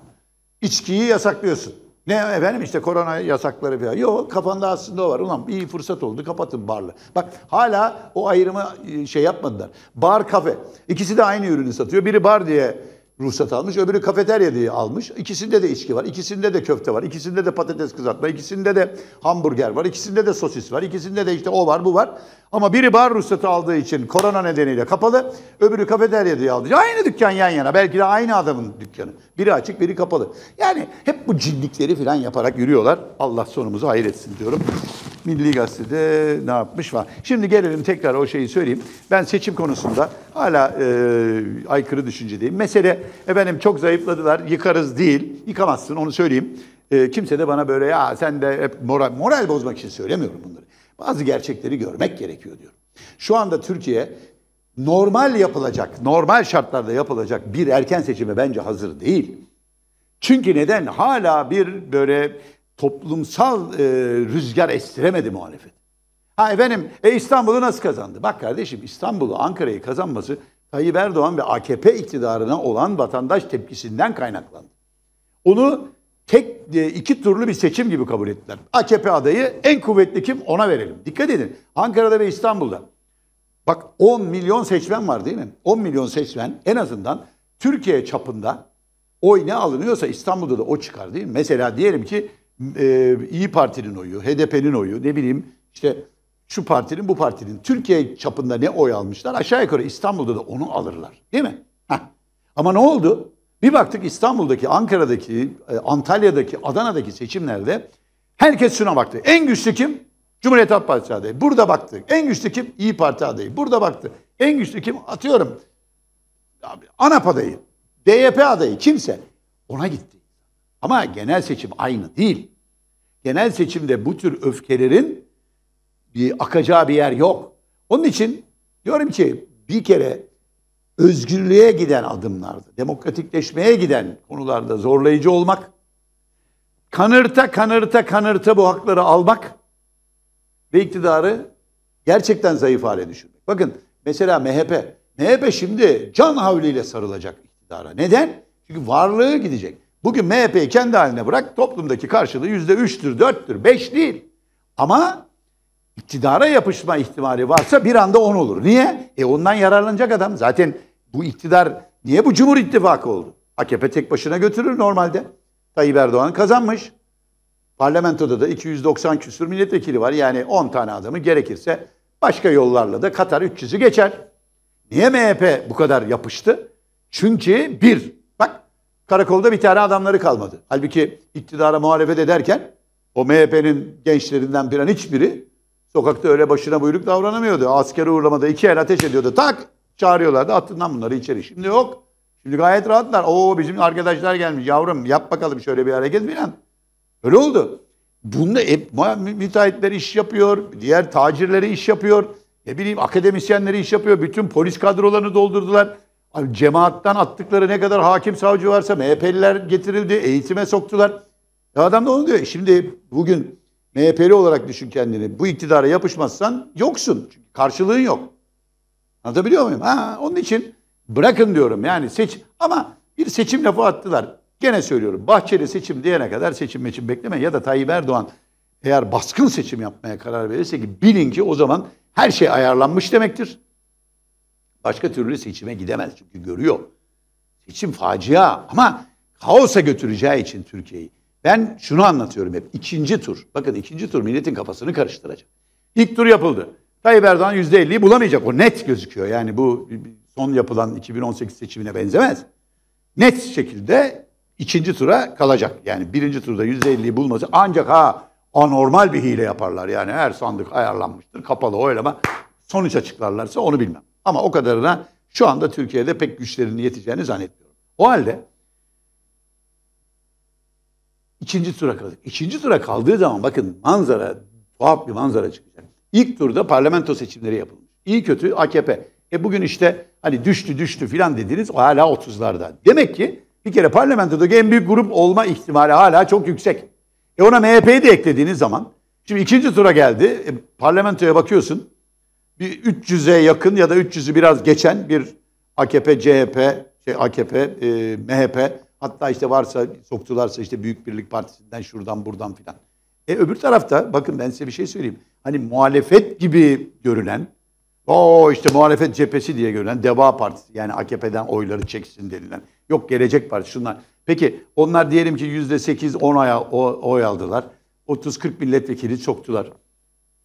İçkiyi yasaklıyorsun. Ne efendim işte korona yasakları falan. Yok kafanda aslında o var. Ulan iyi fırsat oldu kapatın barlı. Bak hala o ayrımı e, şey yapmadılar. Bar kafe. İkisi de aynı ürünü satıyor. Biri bar diye ruhsat almış. Öbürü kafeterya diye almış. İkisinde de içki var. ikisinde de köfte var. ikisinde de patates kızartma. ikisinde de hamburger var. ikisinde de sosis var. ikisinde de işte o var bu var. Ama biri bar ruhsatı aldığı için korona nedeniyle kapalı, öbürü kafeterya diye aldı. Aynı dükkan yan yana. Belki de aynı adamın dükkanı. Biri açık, biri kapalı. Yani hep bu cinlikleri falan yaparak yürüyorlar. Allah sonumuzu hayır etsin diyorum. Milli Gazete'de ne yapmış var. Şimdi gelelim tekrar o şeyi söyleyeyim. Ben seçim konusunda hala e, aykırı düşüncedeyim. Mesele efendim çok zayıfladılar, yıkarız değil. Yıkamazsın onu söyleyeyim. E, kimse de bana böyle ya sen de hep moral, moral bozmak için söylemiyorum bunları. Bazı gerçekleri görmek gerekiyor diyor. Şu anda Türkiye normal yapılacak, normal şartlarda yapılacak bir erken seçime bence hazır değil. Çünkü neden? Hala bir böyle toplumsal e, rüzgar estiremedi muhalefet. Ha efendim, e İstanbul'u nasıl kazandı? Bak kardeşim İstanbul'u, Ankara'yı kazanması Tayyip Erdoğan ve AKP iktidarına olan vatandaş tepkisinden kaynaklandı. Onu tek e, iki turlu bir seçim gibi kabul ettiler. AKP adayı en kuvvetli kim ona verelim. Dikkat edin Ankara'da ve İstanbul'da. Bak 10 milyon seçmen var değil mi? 10 milyon seçmen en azından Türkiye çapında oy ne alınıyorsa İstanbul'da da o çıkar değil mi? Mesela diyelim ki e, İyi Parti'nin oyu, HDP'nin oyu, ne bileyim işte şu partinin bu partinin Türkiye çapında ne oy almışlar aşağı yukarı İstanbul'da da onu alırlar değil mi? Heh. Ama ne oldu? Bir baktık İstanbul'daki, Ankara'daki, e, Antalya'daki, Adana'daki seçimlerde herkes şuna baktı. En güçlü kim? Cumhuriyet Halk Partisi adayı. Burada baktı. En güçlü kim? İyi Parti adayı. Burada baktı. En güçlü kim? Atıyorum. ANAP adayı. DYP adayı. Kimse. Ona gitti. Ama genel seçim aynı değil. Genel seçimde bu tür öfkelerin bir akacağı bir yer yok. Onun için diyorum ki bir kere özgürlüğe giden adımlardı. Demokratikleşmeye giden konularda zorlayıcı olmak, kanırta kanırta kanırta bu hakları almak ve iktidarı gerçekten zayıf hale düşürmek. Bakın mesela MHP. MHP şimdi can havliyle sarılacak iktidara. Neden? Çünkü varlığı gidecek. Bugün MHP'yi kendi haline bırak toplumdaki karşılığı yüzde üçtür, dörttür, beş değil. Ama iktidara yapışma ihtimali varsa bir anda on olur. Niye? E ondan yararlanacak adam. Zaten bu iktidar niye bu Cumhur İttifakı oldu? AKP tek başına götürür normalde. Tayyip Erdoğan kazanmış. Parlamentoda da 290 küsur milletvekili var. Yani 10 tane adamı gerekirse başka yollarla da Katar 300'ü geçer. Niye MHP bu kadar yapıştı? Çünkü bir, bak karakolda bir tane adamları kalmadı. Halbuki iktidara muhalefet ederken o MHP'nin gençlerinden bir an hiçbiri Sokakta öyle başına buyruk davranamıyordu. Askeri uğurlamada iki el ateş ediyordu. Tak çağırıyorlardı. Attın bunları içeri. Şimdi yok. Şimdi gayet rahatlar. Oo bizim arkadaşlar gelmiş. Yavrum yap bakalım şöyle bir hareket filan. Öyle oldu. Bunda hep müteahhitler iş yapıyor. Diğer tacirleri iş yapıyor. Ne bileyim akademisyenleri iş yapıyor. Bütün polis kadrolarını doldurdular. Cemaatten attıkları ne kadar hakim savcı varsa MHP'liler getirildi. Eğitime soktular. Ya adam da onu diyor. Şimdi bugün MHP'li olarak düşün kendini. Bu iktidara yapışmazsan yoksun. Çünkü karşılığın yok. Anlatabiliyor muyum? Ha, onun için bırakın diyorum yani seç ama bir seçim lafı attılar. Gene söylüyorum Bahçeli seçim diyene kadar seçim meçim bekleme ya da Tayyip Erdoğan eğer baskın seçim yapmaya karar verirse ki bilin ki o zaman her şey ayarlanmış demektir. Başka türlü seçime gidemez çünkü görüyor. Seçim facia ama kaosa götüreceği için Türkiye'yi. Ben şunu anlatıyorum hep. ikinci tur. Bakın ikinci tur milletin kafasını karıştıracak. İlk tur yapıldı. Tayyip Erdoğan %50'yi bulamayacak. O net gözüküyor. Yani bu son yapılan 2018 seçimine benzemez. Net şekilde ikinci tura kalacak. Yani birinci turda %50'yi bulması ancak ha anormal bir hile yaparlar. Yani her sandık ayarlanmıştır. Kapalı oylama. Sonuç açıklarlarsa onu bilmem. Ama o kadarına şu anda Türkiye'de pek güçlerini yeteceğini zannetmiyorum. O halde ikinci tura kalacak. İkinci tura kaldığı zaman bakın manzara, tuhaf bir manzara çıkacak. İlk turda parlamento seçimleri yapılmış. İyi kötü AKP. E bugün işte hani düştü düştü filan dediniz o hala 30'larda. Demek ki bir kere parlamento'da en büyük grup olma ihtimali hala çok yüksek. E ona MHP'yi de eklediğiniz zaman şimdi ikinci tura geldi. E, parlamentoya bakıyorsun bir 300'e yakın ya da 300'ü biraz geçen bir AKP, CHP, şey AKP, e, MHP Hatta işte varsa soktularsa işte Büyük Birlik Partisi'nden şuradan buradan filan. E öbür tarafta bakın ben size bir şey söyleyeyim. Hani muhalefet gibi görünen o işte muhalefet cephesi diye görülen Deva Partisi yani AKP'den oyları çeksin denilen. Yok Gelecek Partisi şunlar. Peki onlar diyelim ki yüzde sekiz on oy, oy aldılar. 30-40 milletvekili soktular.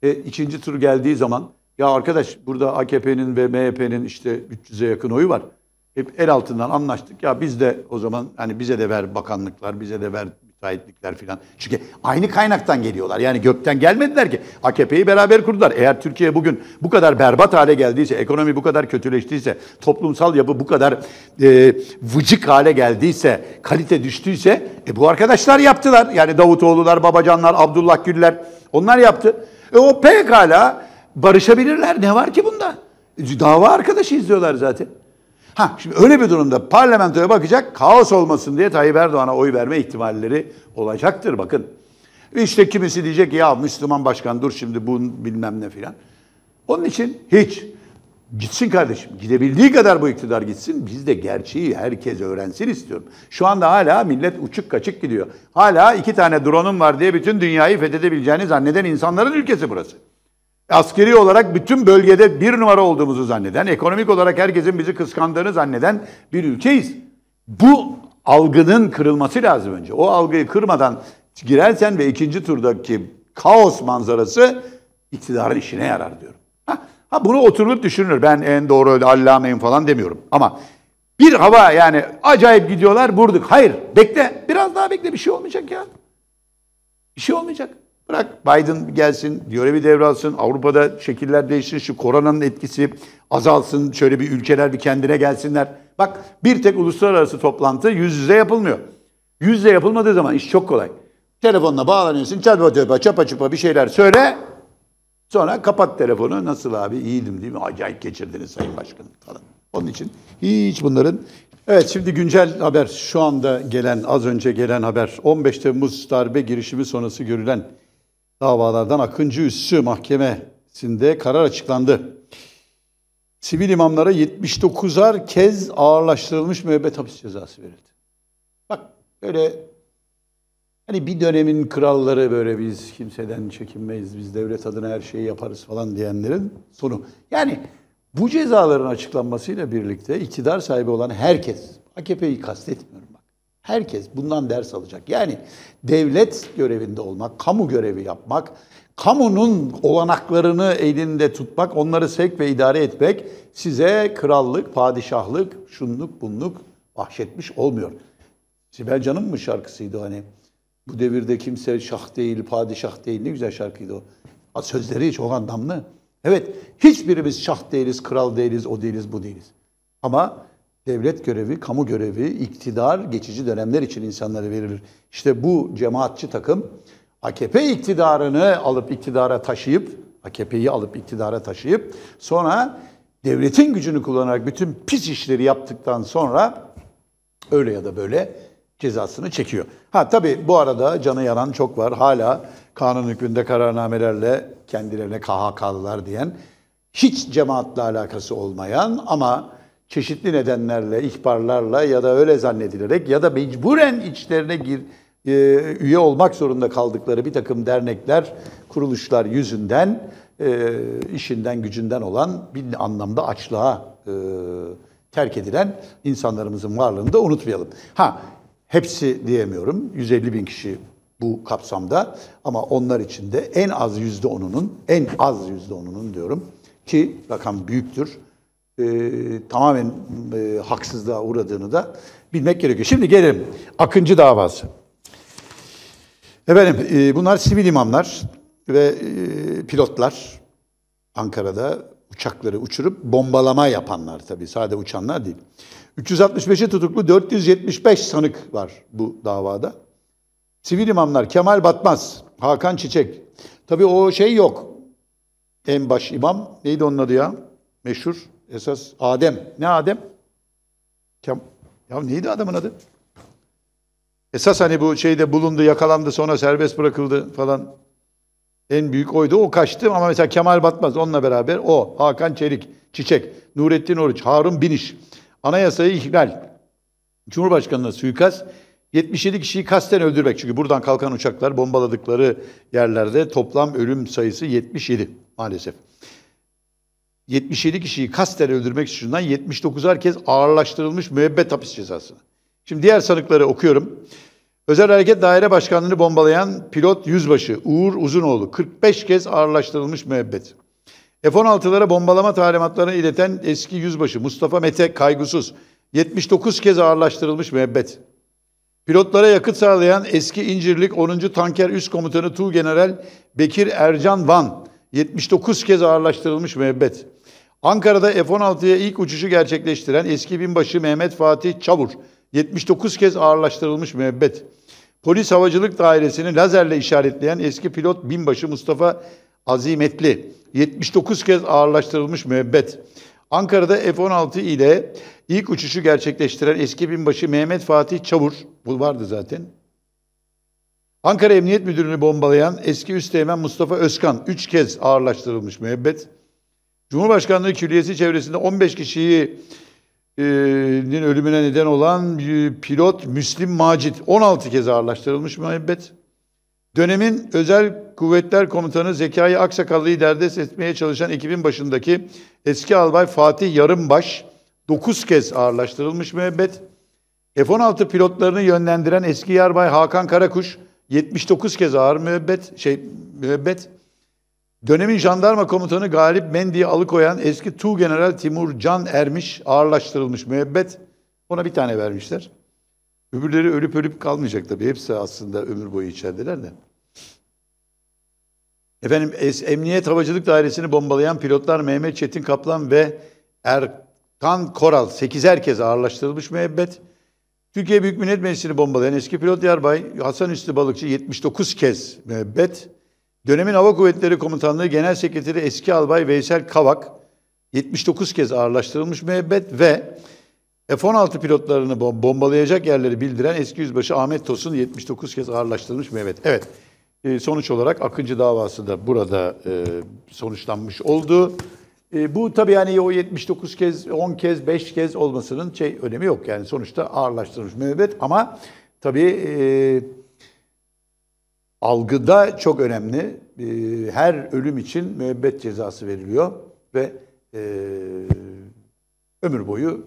E, ikinci tur geldiği zaman ya arkadaş burada AKP'nin ve MHP'nin işte 300'e yakın oyu var hep el altından anlaştık. Ya biz de o zaman hani bize de ver bakanlıklar, bize de ver müteahhitlikler filan. Çünkü aynı kaynaktan geliyorlar. Yani gökten gelmediler ki. AKP'yi beraber kurdular. Eğer Türkiye bugün bu kadar berbat hale geldiyse, ekonomi bu kadar kötüleştiyse, toplumsal yapı bu kadar e, vıcık hale geldiyse, kalite düştüyse e, bu arkadaşlar yaptılar. Yani Davutoğlu'lar, Babacanlar, Abdullah Gül'ler onlar yaptı. E o pekala barışabilirler. Ne var ki bunda? E, dava arkadaşı izliyorlar zaten. Ha, şimdi öyle bir durumda parlamentoya bakacak kaos olmasın diye Tayyip Erdoğan'a oy verme ihtimalleri olacaktır bakın. İşte kimisi diyecek ya Müslüman başkan dur şimdi bu bilmem ne filan. Onun için hiç gitsin kardeşim. Gidebildiği kadar bu iktidar gitsin. Biz de gerçeği herkes öğrensin istiyorum. Şu anda hala millet uçuk kaçık gidiyor. Hala iki tane drone'um var diye bütün dünyayı fethedebileceğini zanneden insanların ülkesi burası askeri olarak bütün bölgede bir numara olduğumuzu zanneden, ekonomik olarak herkesin bizi kıskandığını zanneden bir ülkeyiz. Bu algının kırılması lazım önce. O algıyı kırmadan girersen ve ikinci turdaki kaos manzarası iktidarın işine yarar diyorum. Ha, ha bunu oturup düşünür. Ben en doğru allameyim falan demiyorum. Ama bir hava yani acayip gidiyorlar vurduk. Hayır bekle biraz daha bekle bir şey olmayacak ya. Bir şey olmayacak. Bırak Biden gelsin, görevi devralsın, Avrupa'da şekiller değişsin, şu koronanın etkisi azalsın, şöyle bir ülkeler bir kendine gelsinler. Bak bir tek uluslararası toplantı yüz yüze yapılmıyor. Yüz yüze yapılmadığı zaman iş çok kolay. Telefonla bağlanıyorsun, çapa çapa çapa çapa bir şeyler söyle. Sonra kapat telefonu. Nasıl abi iyiydim değil mi? Acayip geçirdiniz Sayın Başkanım falan. Onun için hiç bunların... Evet şimdi güncel haber şu anda gelen az önce gelen haber 15 Temmuz darbe girişimi sonrası görülen davalardan Akıncı Üssü Mahkemesi'nde karar açıklandı. Sivil imamlara 79'ar kez ağırlaştırılmış müebbet hapis cezası verildi. Bak böyle hani bir dönemin kralları böyle biz kimseden çekinmeyiz, biz devlet adına her şeyi yaparız falan diyenlerin sonu. Yani bu cezaların açıklanmasıyla birlikte iktidar sahibi olan herkes, AKP'yi kastetmiyorum Herkes bundan ders alacak. Yani devlet görevinde olmak, kamu görevi yapmak, kamunun olanaklarını elinde tutmak, onları sevk ve idare etmek size krallık, padişahlık, şunluk, bunluk bahşetmiş olmuyor. Sibel Can'ın mı şarkısıydı hani? Bu devirde kimse şah değil, padişah değil. Ne güzel şarkıydı o. Sözleri çok anlamlı. Evet, hiçbirimiz şah değiliz, kral değiliz, o değiliz, bu değiliz. Ama devlet görevi, kamu görevi, iktidar geçici dönemler için insanlara verilir. İşte bu cemaatçi takım AKP iktidarını alıp iktidara taşıyıp, AKP'yi alıp iktidara taşıyıp sonra devletin gücünü kullanarak bütün pis işleri yaptıktan sonra öyle ya da böyle cezasını çekiyor. Ha tabii bu arada canı yaran çok var. Hala kanun hükmünde kararnamelerle kendilerine KHK'lılar diyen hiç cemaatle alakası olmayan ama çeşitli nedenlerle, ihbarlarla ya da öyle zannedilerek ya da mecburen içlerine gir, e, üye olmak zorunda kaldıkları bir takım dernekler, kuruluşlar yüzünden e, işinden gücünden olan bir anlamda açlığa e, terk edilen insanlarımızın varlığını da unutmayalım. Ha hepsi diyemiyorum 150 bin kişi bu kapsamda ama onlar içinde en az yüzde onunun, en az yüzde onunun diyorum ki rakam büyüktür e, tamamen e, haksızlığa uğradığını da bilmek gerekiyor. Şimdi gelelim Akıncı davası. Efendim e, bunlar sivil imamlar ve e, pilotlar Ankara'da uçakları uçurup bombalama yapanlar tabii sadece uçanlar değil. 365'i tutuklu 475 sanık var bu davada. Sivil imamlar Kemal Batmaz, Hakan Çiçek. Tabii o şey yok. En baş imam neydi onun adı ya? Meşhur. Esas Adem. Ne Adem? Kem ya neydi adamın adı? Esas hani bu şeyde bulundu, yakalandı, sonra serbest bırakıldı falan. En büyük oydu. O kaçtı ama mesela Kemal Batmaz onunla beraber o. Hakan Çelik, Çiçek, Nurettin Oruç, Harun Biniş. Anayasayı ihlal. Cumhurbaşkanı'na suikast. 77 kişiyi kasten öldürmek. Çünkü buradan kalkan uçaklar bombaladıkları yerlerde toplam ölüm sayısı 77 maalesef. 77 kişiyi kasten öldürmek suçundan 79 herkes ağırlaştırılmış müebbet hapis cezası. Şimdi diğer sanıkları okuyorum. Özel Hareket Daire Başkanlığı'nı bombalayan pilot yüzbaşı Uğur Uzunoğlu 45 kez ağırlaştırılmış müebbet. F-16'lara bombalama talimatlarını ileten eski yüzbaşı Mustafa Mete Kaygusuz 79 kez ağırlaştırılmış müebbet. Pilotlara yakıt sağlayan eski İncirlik 10. Tanker Üst Komutanı Tuğ General Bekir Ercan Van 79 kez ağırlaştırılmış müebbet. Ankara'da F-16'ya ilk uçuşu gerçekleştiren eski binbaşı Mehmet Fatih Çavur, 79 kez ağırlaştırılmış müebbet. Polis Havacılık Dairesi'ni lazerle işaretleyen eski pilot binbaşı Mustafa Azimetli, 79 kez ağırlaştırılmış müebbet. Ankara'da F-16 ile ilk uçuşu gerçekleştiren eski binbaşı Mehmet Fatih Çavur, bu vardı zaten, Ankara Emniyet Müdürlüğü'nü bombalayan eski üsteğmen Mustafa Özkan 3 kez ağırlaştırılmış müebbet. Cumhurbaşkanlığı Külliyesi çevresinde 15 kişiyi e, ölümüne neden olan pilot Müslim Macit 16 kez ağırlaştırılmış müebbet. Dönemin Özel Kuvvetler Komutanı Zekai Aksakallı'yı derdest etmeye çalışan ekibin başındaki eski albay Fatih Yarımbaş 9 kez ağırlaştırılmış müebbet. F-16 pilotlarını yönlendiren eski yarbay Hakan Karakuş 79 kez ağır müebbet, şey müebbet. Dönemin jandarma komutanı Galip Mendi'yi alıkoyan eski Tu General Timur Can Ermiş ağırlaştırılmış müebbet. Ona bir tane vermişler. Öbürleri ölüp ölüp kalmayacak tabii. Hepsi aslında ömür boyu içerideler de. Efendim Emniyet Havacılık Dairesi'ni bombalayan pilotlar Mehmet Çetin Kaplan ve Erkan Koral 8 herkes ağırlaştırılmış müebbet. Türkiye Büyük Millet Meclisi'ni bombalayan eski pilot Yarbay Hasan Üstü Balıkçı 79 kez müebbet. Dönemin Hava Kuvvetleri Komutanlığı Genel Sekreteri eski albay Veysel Kavak 79 kez ağırlaştırılmış müebbet ve F-16 pilotlarını bombalayacak yerleri bildiren eski yüzbaşı Ahmet Tosun 79 kez ağırlaştırılmış müebbet. Evet, e, sonuç olarak Akıncı davası da burada e, sonuçlanmış oldu. E, bu tabii yani o 79 kez, 10 kez, 5 kez olmasının şey önemi yok. Yani sonuçta ağırlaştırılmış müebbet ama tabii algıda çok önemli. Ee, her ölüm için müebbet cezası veriliyor ve e, ömür boyu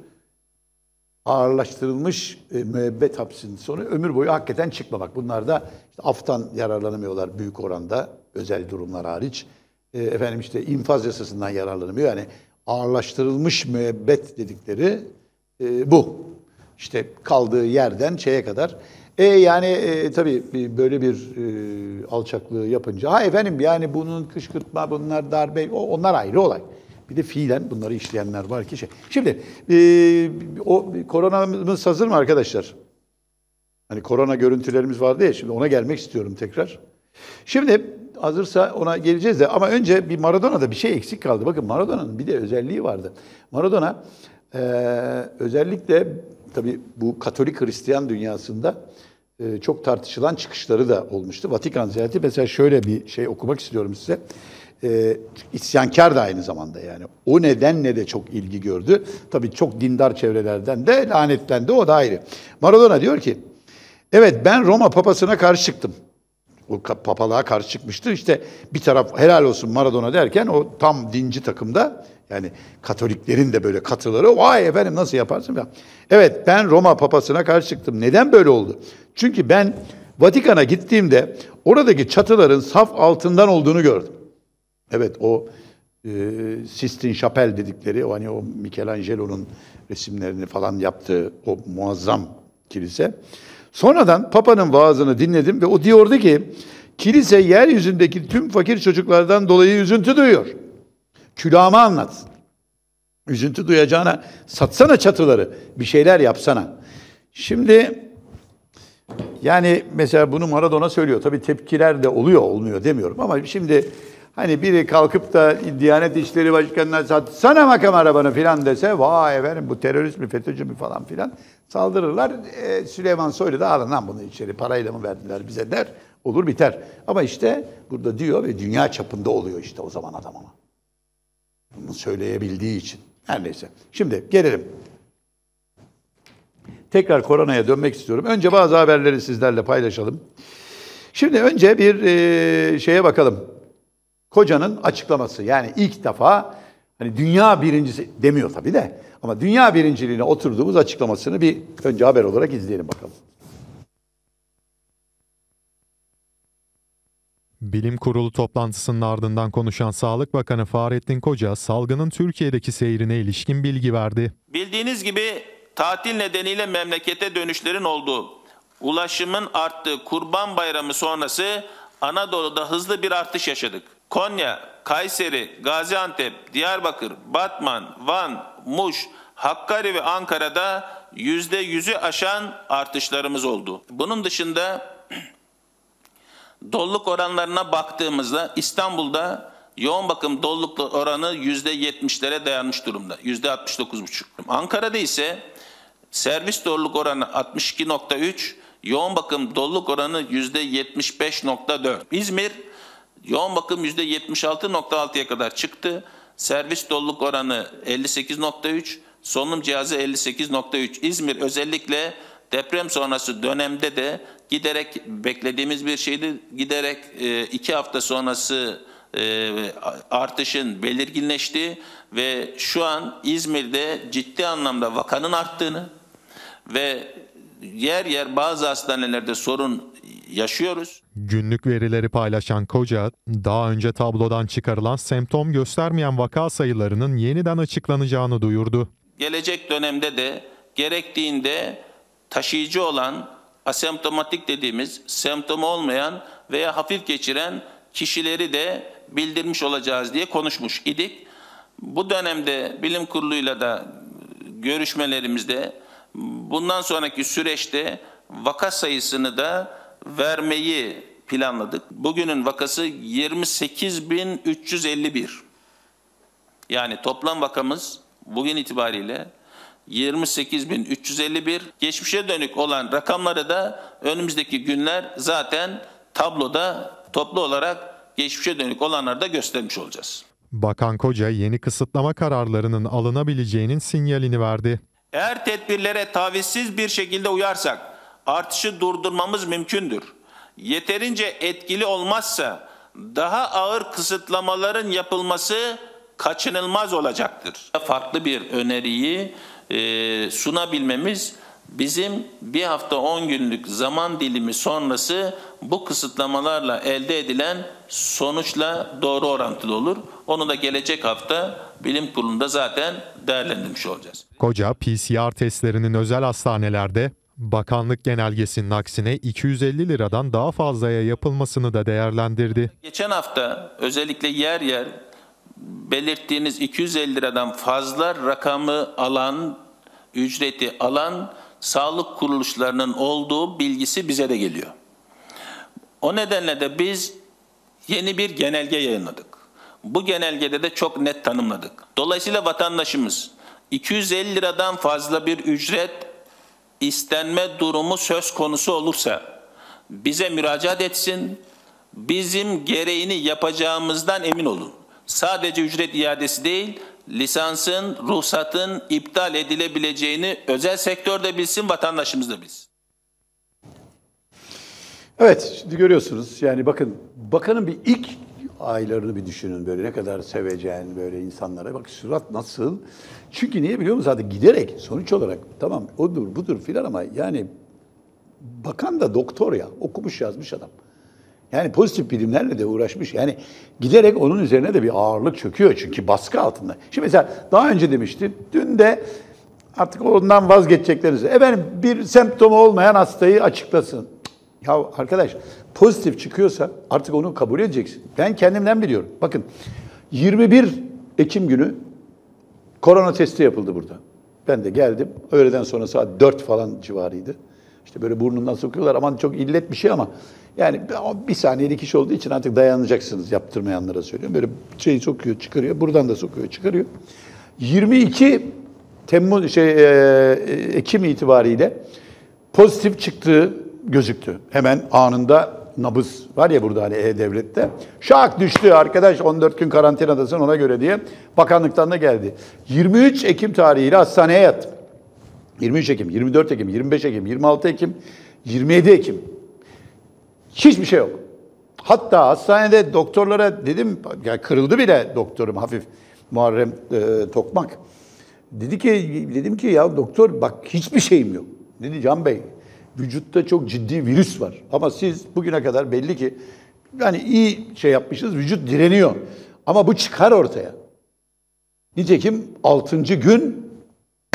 ağırlaştırılmış e, müebbet hapsinin sonu ömür boyu hakikaten çıkmamak. Bunlar da işte aftan yararlanamıyorlar büyük oranda özel durumlar hariç. E, efendim işte infaz yasasından yararlanamıyor. Yani ağırlaştırılmış müebbet dedikleri e, bu. İşte kaldığı yerden şeye kadar e yani e, tabii böyle bir e, alçaklığı yapınca ha efendim yani bunun kışkırtma bunlar darbe o, onlar ayrı olay. Bir de fiilen bunları işleyenler var ki şey. Şimdi e, o koronamız hazır mı arkadaşlar? Hani korona görüntülerimiz vardı ya şimdi ona gelmek istiyorum tekrar. Şimdi hazırsa ona geleceğiz de ama önce bir Maradona'da bir şey eksik kaldı. Bakın Maradona'nın bir de özelliği vardı. Maradona e, özellikle tabii bu Katolik Hristiyan dünyasında e, çok tartışılan çıkışları da olmuştu. Vatikan ziyareti mesela şöyle bir şey okumak istiyorum size. E, isyankar da aynı zamanda yani. O nedenle de çok ilgi gördü. Tabii çok dindar çevrelerden de lanetlendi o da ayrı. Maradona diyor ki, evet ben Roma papasına karşı çıktım o papalığa karşı çıkmıştı. İşte bir taraf helal olsun Maradona derken o tam dinci takımda yani Katoliklerin de böyle katıları vay efendim nasıl yaparsın ya? Evet ben Roma papasına karşı çıktım. Neden böyle oldu? Çünkü ben Vatikan'a gittiğimde oradaki çatıların saf altından olduğunu gördüm. Evet o e, Sistine Chapelle dedikleri o hani o Michelangelo'nun resimlerini falan yaptığı o muazzam kilise. Sonradan Papa'nın vaazını dinledim ve o diyordu ki kilise yeryüzündeki tüm fakir çocuklardan dolayı üzüntü duyuyor. Külahıma anlat. Üzüntü duyacağına satsana çatıları, bir şeyler yapsana. Şimdi yani mesela bunu Maradona söylüyor. Tabii tepkiler de oluyor, olmuyor demiyorum ama şimdi Hani biri kalkıp da Diyanet İşleri Başkanı'na satsana makam arabanı filan dese vay efendim bu terörist mi FETÖ'cü mü falan filan. Saldırırlar. E, Süleyman Soylu da alın lan bunu içeri parayla mı verdiler bize der. Olur biter. Ama işte burada diyor ve dünya çapında oluyor işte o zaman adam ama. Bunu söyleyebildiği için. Her neyse. Şimdi gelelim. Tekrar koronaya dönmek istiyorum. Önce bazı haberleri sizlerle paylaşalım. Şimdi önce bir e, şeye bakalım. Kocanın açıklaması yani ilk defa Hani dünya birincisi demiyor tabii de ama dünya birinciliğine oturduğumuz açıklamasını bir önce haber olarak izleyelim bakalım. Bilim Kurulu toplantısının ardından konuşan Sağlık Bakanı Fahrettin Koca salgının Türkiye'deki seyrine ilişkin bilgi verdi. Bildiğiniz gibi tatil nedeniyle memlekete dönüşlerin olduğu, ulaşımın arttığı Kurban Bayramı sonrası Anadolu'da hızlı bir artış yaşadık. Konya, Kayseri, Gaziantep, Diyarbakır, Batman, Van, Muş, Hakkari ve Ankara'da yüzde yüzü aşan artışlarımız oldu. Bunun dışında doluluk oranlarına baktığımızda İstanbul'da yoğun bakım doluluk oranı yüzde yetmişlere dayanmış durumda. Yüzde altmış dokuz buçuk. Ankara'da ise servis doluluk oranı 62.3, yoğun bakım doluluk oranı yüzde yetmiş beş nokta dört. İzmir Yoğun bakım yüzde %76.6'ya kadar çıktı. Servis doluluk oranı 58.3, solunum cihazı 58.3. İzmir özellikle deprem sonrası dönemde de giderek beklediğimiz bir şeydi. Giderek e, iki hafta sonrası e, artışın belirginleşti ve şu an İzmir'de ciddi anlamda vakanın arttığını ve yer yer bazı hastanelerde sorun yaşıyoruz. Günlük verileri paylaşan Koca, daha önce tablodan çıkarılan semptom göstermeyen vaka sayılarının yeniden açıklanacağını duyurdu. Gelecek dönemde de gerektiğinde taşıyıcı olan asemptomatik dediğimiz semptom olmayan veya hafif geçiren kişileri de bildirmiş olacağız diye konuşmuş idik. Bu dönemde bilim kuruluyla da görüşmelerimizde bundan sonraki süreçte vaka sayısını da vermeyi planladık. Bugünün vakası 28.351. Yani toplam vakamız bugün itibariyle 28.351. Geçmişe dönük olan rakamları da önümüzdeki günler zaten tabloda toplu olarak geçmişe dönük olanları da göstermiş olacağız. Bakan Koca yeni kısıtlama kararlarının alınabileceğinin sinyalini verdi. Eğer tedbirlere tavizsiz bir şekilde uyarsak artışı durdurmamız mümkündür. Yeterince etkili olmazsa daha ağır kısıtlamaların yapılması kaçınılmaz olacaktır. Farklı bir öneriyi e, sunabilmemiz bizim bir hafta 10 günlük zaman dilimi sonrası bu kısıtlamalarla elde edilen sonuçla doğru orantılı olur. Onu da gelecek hafta bilim kurulunda zaten değerlendirmiş olacağız. Koca PCR testlerinin özel hastanelerde Bakanlık genelgesinin aksine 250 liradan daha fazlaya yapılmasını da değerlendirdi. Geçen hafta özellikle yer yer belirttiğiniz 250 liradan fazla rakamı alan, ücreti alan sağlık kuruluşlarının olduğu bilgisi bize de geliyor. O nedenle de biz yeni bir genelge yayınladık. Bu genelgede de çok net tanımladık. Dolayısıyla vatandaşımız 250 liradan fazla bir ücret istenme durumu söz konusu olursa bize müracaat etsin. Bizim gereğini yapacağımızdan emin olun. Sadece ücret iadesi değil, lisansın, ruhsatın iptal edilebileceğini özel sektörde bilsin, vatandaşımız da bilsin. Evet, şimdi görüyorsunuz. Yani bakın, bakanın bir ilk Aylarını bir düşünün böyle ne kadar seveceğin böyle insanlara. Bak surat nasıl? Çünkü niye biliyor musun? Zaten giderek sonuç olarak tamam odur budur filan ama yani bakan da doktor ya. Okumuş yazmış adam. Yani pozitif bilimlerle de uğraşmış. Yani giderek onun üzerine de bir ağırlık çöküyor çünkü baskı altında. Şimdi mesela daha önce demiştim. Dün de artık ondan vazgeçecekleriniz. Efendim bir semptomu olmayan hastayı açıklasın. Ya arkadaş pozitif çıkıyorsa artık onu kabul edeceksin. Ben kendimden biliyorum. Bakın 21 Ekim günü korona testi yapıldı burada. Ben de geldim. Öğleden sonra saat 4 falan civarıydı. İşte böyle burnundan sokuyorlar. Aman çok illet bir şey ama yani bir saniyelik iş olduğu için artık dayanacaksınız yaptırmayanlara söylüyorum. Böyle şeyi sokuyor, çıkarıyor. Buradan da sokuyor, çıkarıyor. 22 Temmuz şey e, Ekim itibariyle pozitif çıktığı gözüktü. Hemen anında nabız var ya burada hani e-devlette. Şak düştü arkadaş 14 gün karantinadasın ona göre diye. Bakanlıktan da geldi. 23 Ekim tarihiyle hastaneye yat. 23 Ekim, 24 Ekim, 25 Ekim, 26 Ekim, 27 Ekim. Hiçbir şey yok. Hatta hastanede doktorlara dedim, ya kırıldı bile doktorum hafif Muharrem e, Tokmak. Dedi ki, dedim ki ya doktor bak hiçbir şeyim yok. Dedi Can Bey vücutta çok ciddi virüs var. Ama siz bugüne kadar belli ki yani iyi şey yapmışsınız, vücut direniyor. Ama bu çıkar ortaya. Nitekim 6. gün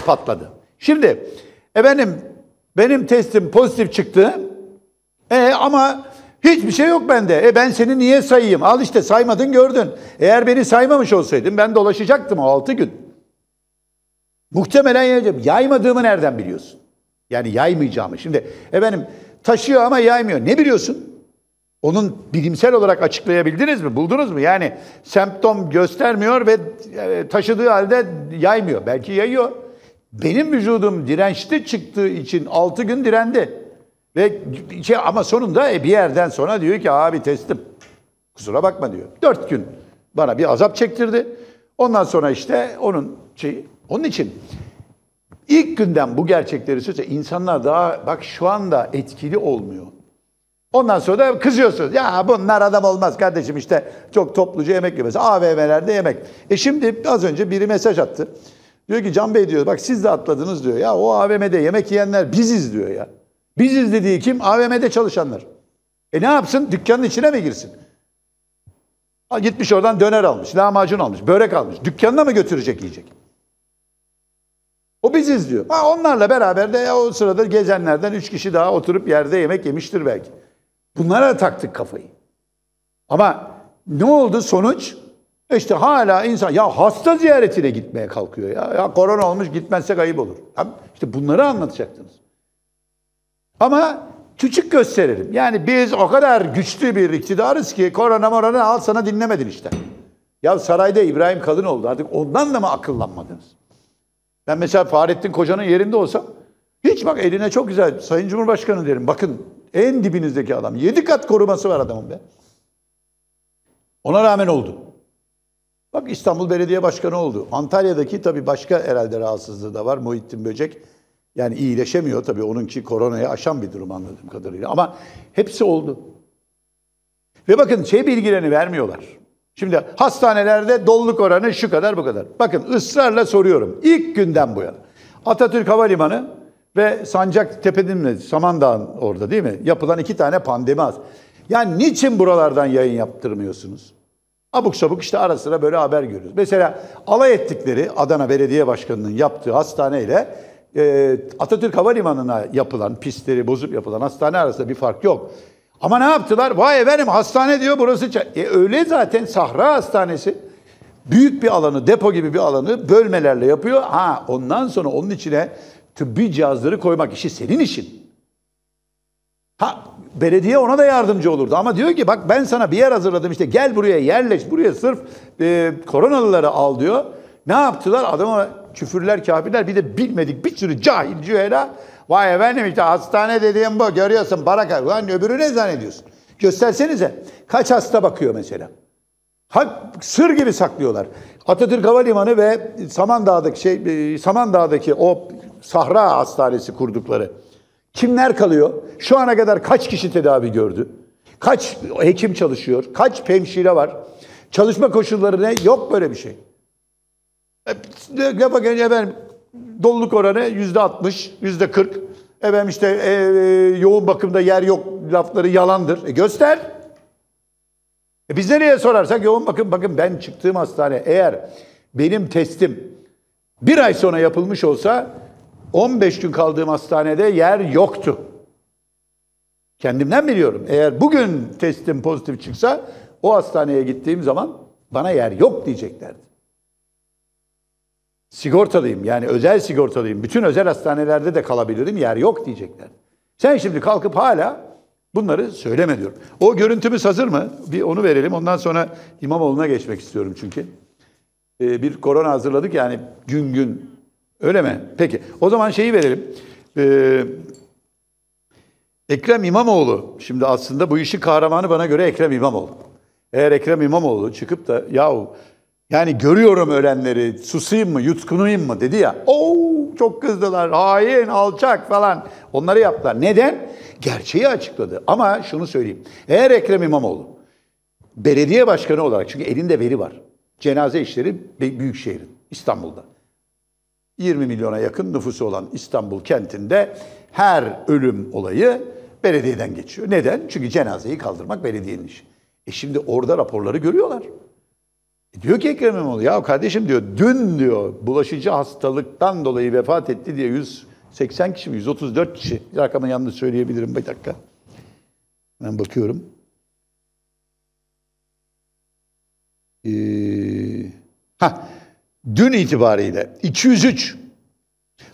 patladı. Şimdi efendim benim testim pozitif çıktı. E ama hiçbir şey yok bende. E ben seni niye sayayım? Al işte saymadın gördün. Eğer beni saymamış olsaydın ben dolaşacaktım o 6 gün. Muhtemelen yayacağım. Yaymadığımı nereden biliyorsun? Yani yaymayacağımı. Şimdi efendim taşıyor ama yaymıyor. Ne biliyorsun? Onun bilimsel olarak açıklayabildiniz mi? Buldunuz mu? Yani semptom göstermiyor ve e, taşıdığı halde yaymıyor. Belki yayıyor. Benim vücudum dirençli çıktığı için 6 gün direndi. Ve şey, ama sonunda e, bir yerden sonra diyor ki abi testim. Kusura bakma diyor. 4 gün bana bir azap çektirdi. Ondan sonra işte onun şeyi. Onun için İlk günden bu gerçekleri söylese insanlar daha bak şu anda etkili olmuyor. Ondan sonra da kızıyorsunuz. Ya bunlar adam olmaz kardeşim işte çok topluca yemek yemesi. AVM'lerde yemek. E şimdi az önce biri mesaj attı. Diyor ki Can Bey diyor bak siz de atladınız diyor. Ya o AVM'de yemek yiyenler biziz diyor ya. Biziz dediği kim? AVM'de çalışanlar. E ne yapsın? Dükkanın içine mi girsin? gitmiş oradan döner almış, lahmacun almış, börek almış. Dükkanına mı götürecek yiyecek? O biziz diyor. Ha, onlarla beraber de o sırada gezenlerden üç kişi daha oturup yerde yemek yemiştir belki. Bunlara taktık kafayı. Ama ne oldu sonuç? İşte hala insan ya hasta ziyaretine gitmeye kalkıyor ya. Ya korona olmuş gitmezsek ayıp olur. İşte bunları anlatacaktınız. Ama küçük gösterelim. Yani biz o kadar güçlü bir iktidarız ki korona morana al sana dinlemedin işte. Ya sarayda İbrahim kadın oldu artık ondan da mı akıllanmadınız? Ben mesela Fahrettin Koca'nın yerinde olsam hiç bak eline çok güzel Sayın Cumhurbaşkanı derim. Bakın en dibinizdeki adam. Yedi kat koruması var adamın be. Ona rağmen oldu. Bak İstanbul Belediye Başkanı oldu. Antalya'daki tabii başka herhalde rahatsızlığı da var. Muhittin Böcek yani iyileşemiyor tabii onunki koronayı aşan bir durum anladığım kadarıyla. Ama hepsi oldu. Ve bakın şey bilgilerini vermiyorlar. Şimdi hastanelerde doluluk oranı şu kadar bu kadar. Bakın ısrarla soruyorum. İlk günden bu yana. Atatürk Havalimanı ve Sancaktepe'nin mi? Samandağ'ın orada değil mi? Yapılan iki tane pandemi az. Yani niçin buralardan yayın yaptırmıyorsunuz? Abuk sabuk işte ara sıra böyle haber görüyoruz. Mesela alay ettikleri Adana Belediye Başkanı'nın yaptığı hastaneyle e, Atatürk Havalimanı'na yapılan, pistleri bozup yapılan hastane arasında bir fark yok. Ama ne yaptılar? Vay efendim hastane diyor burası. E öyle zaten sahra hastanesi. Büyük bir alanı, depo gibi bir alanı bölmelerle yapıyor. Ha ondan sonra onun içine tıbbi cihazları koymak işi senin işin. Ha belediye ona da yardımcı olurdu ama diyor ki bak ben sana bir yer hazırladım işte gel buraya yerleş buraya sırf e, koronalıları al diyor. Ne yaptılar? Adama küfürler kafirler bir de bilmedik bir sürü cahil cühela Vay efendim işte hastane dediğim bu. Görüyorsun para kay. Ulan öbürü ne zannediyorsun? Göstersenize. Kaç hasta bakıyor mesela? Ha, sır gibi saklıyorlar. Atatürk Havalimanı ve Samandağ'daki şey e, Samandağ'daki o sahra hastanesi kurdukları. Kimler kalıyor? Şu ana kadar kaç kişi tedavi gördü? Kaç hekim çalışıyor? Kaç hemşire var? Çalışma koşulları ne? Yok böyle bir şey. Lafa gelince efendim doluluk oranı yüzde altmış, yüzde kırk. Efendim işte e, e, yoğun bakımda yer yok lafları yalandır. E göster. E biz nereye sorarsak yoğun bakım bakın ben çıktığım hastane eğer benim testim bir ay sonra yapılmış olsa 15 gün kaldığım hastanede yer yoktu. Kendimden biliyorum. Eğer bugün testim pozitif çıksa o hastaneye gittiğim zaman bana yer yok diyeceklerdi. Sigortalıyım yani özel sigortalıyım. Bütün özel hastanelerde de kalabilirim yer yok diyecekler. Sen şimdi kalkıp hala bunları söyleme diyorum. O görüntümüz hazır mı? Bir onu verelim ondan sonra İmamoğlu'na geçmek istiyorum çünkü. Ee, bir korona hazırladık yani gün gün öyle mi? Peki o zaman şeyi verelim. Ee, Ekrem İmamoğlu, şimdi aslında bu işi kahramanı bana göre Ekrem İmamoğlu. Eğer Ekrem İmamoğlu çıkıp da yahu yani görüyorum ölenleri, susayım mı, yutkunayım mı dedi ya. Oo çok kızdılar, hain, alçak falan. Onları yaptılar. Neden? Gerçeği açıkladı. Ama şunu söyleyeyim. Eğer Ekrem İmamoğlu belediye başkanı olarak, çünkü elinde veri var. Cenaze işleri Büyükşehir'in, İstanbul'da. 20 milyona yakın nüfusu olan İstanbul kentinde her ölüm olayı belediyeden geçiyor. Neden? Çünkü cenazeyi kaldırmak belediyenin işi. E şimdi orada raporları görüyorlar. Diyor ki Ekrem İmamoğlu ya kardeşim diyor dün diyor bulaşıcı hastalıktan dolayı vefat etti diye 180 kişi mi 134 kişi rakamı yanlış söyleyebilirim bir dakika. ben bakıyorum. Ee, ha dün itibariyle 203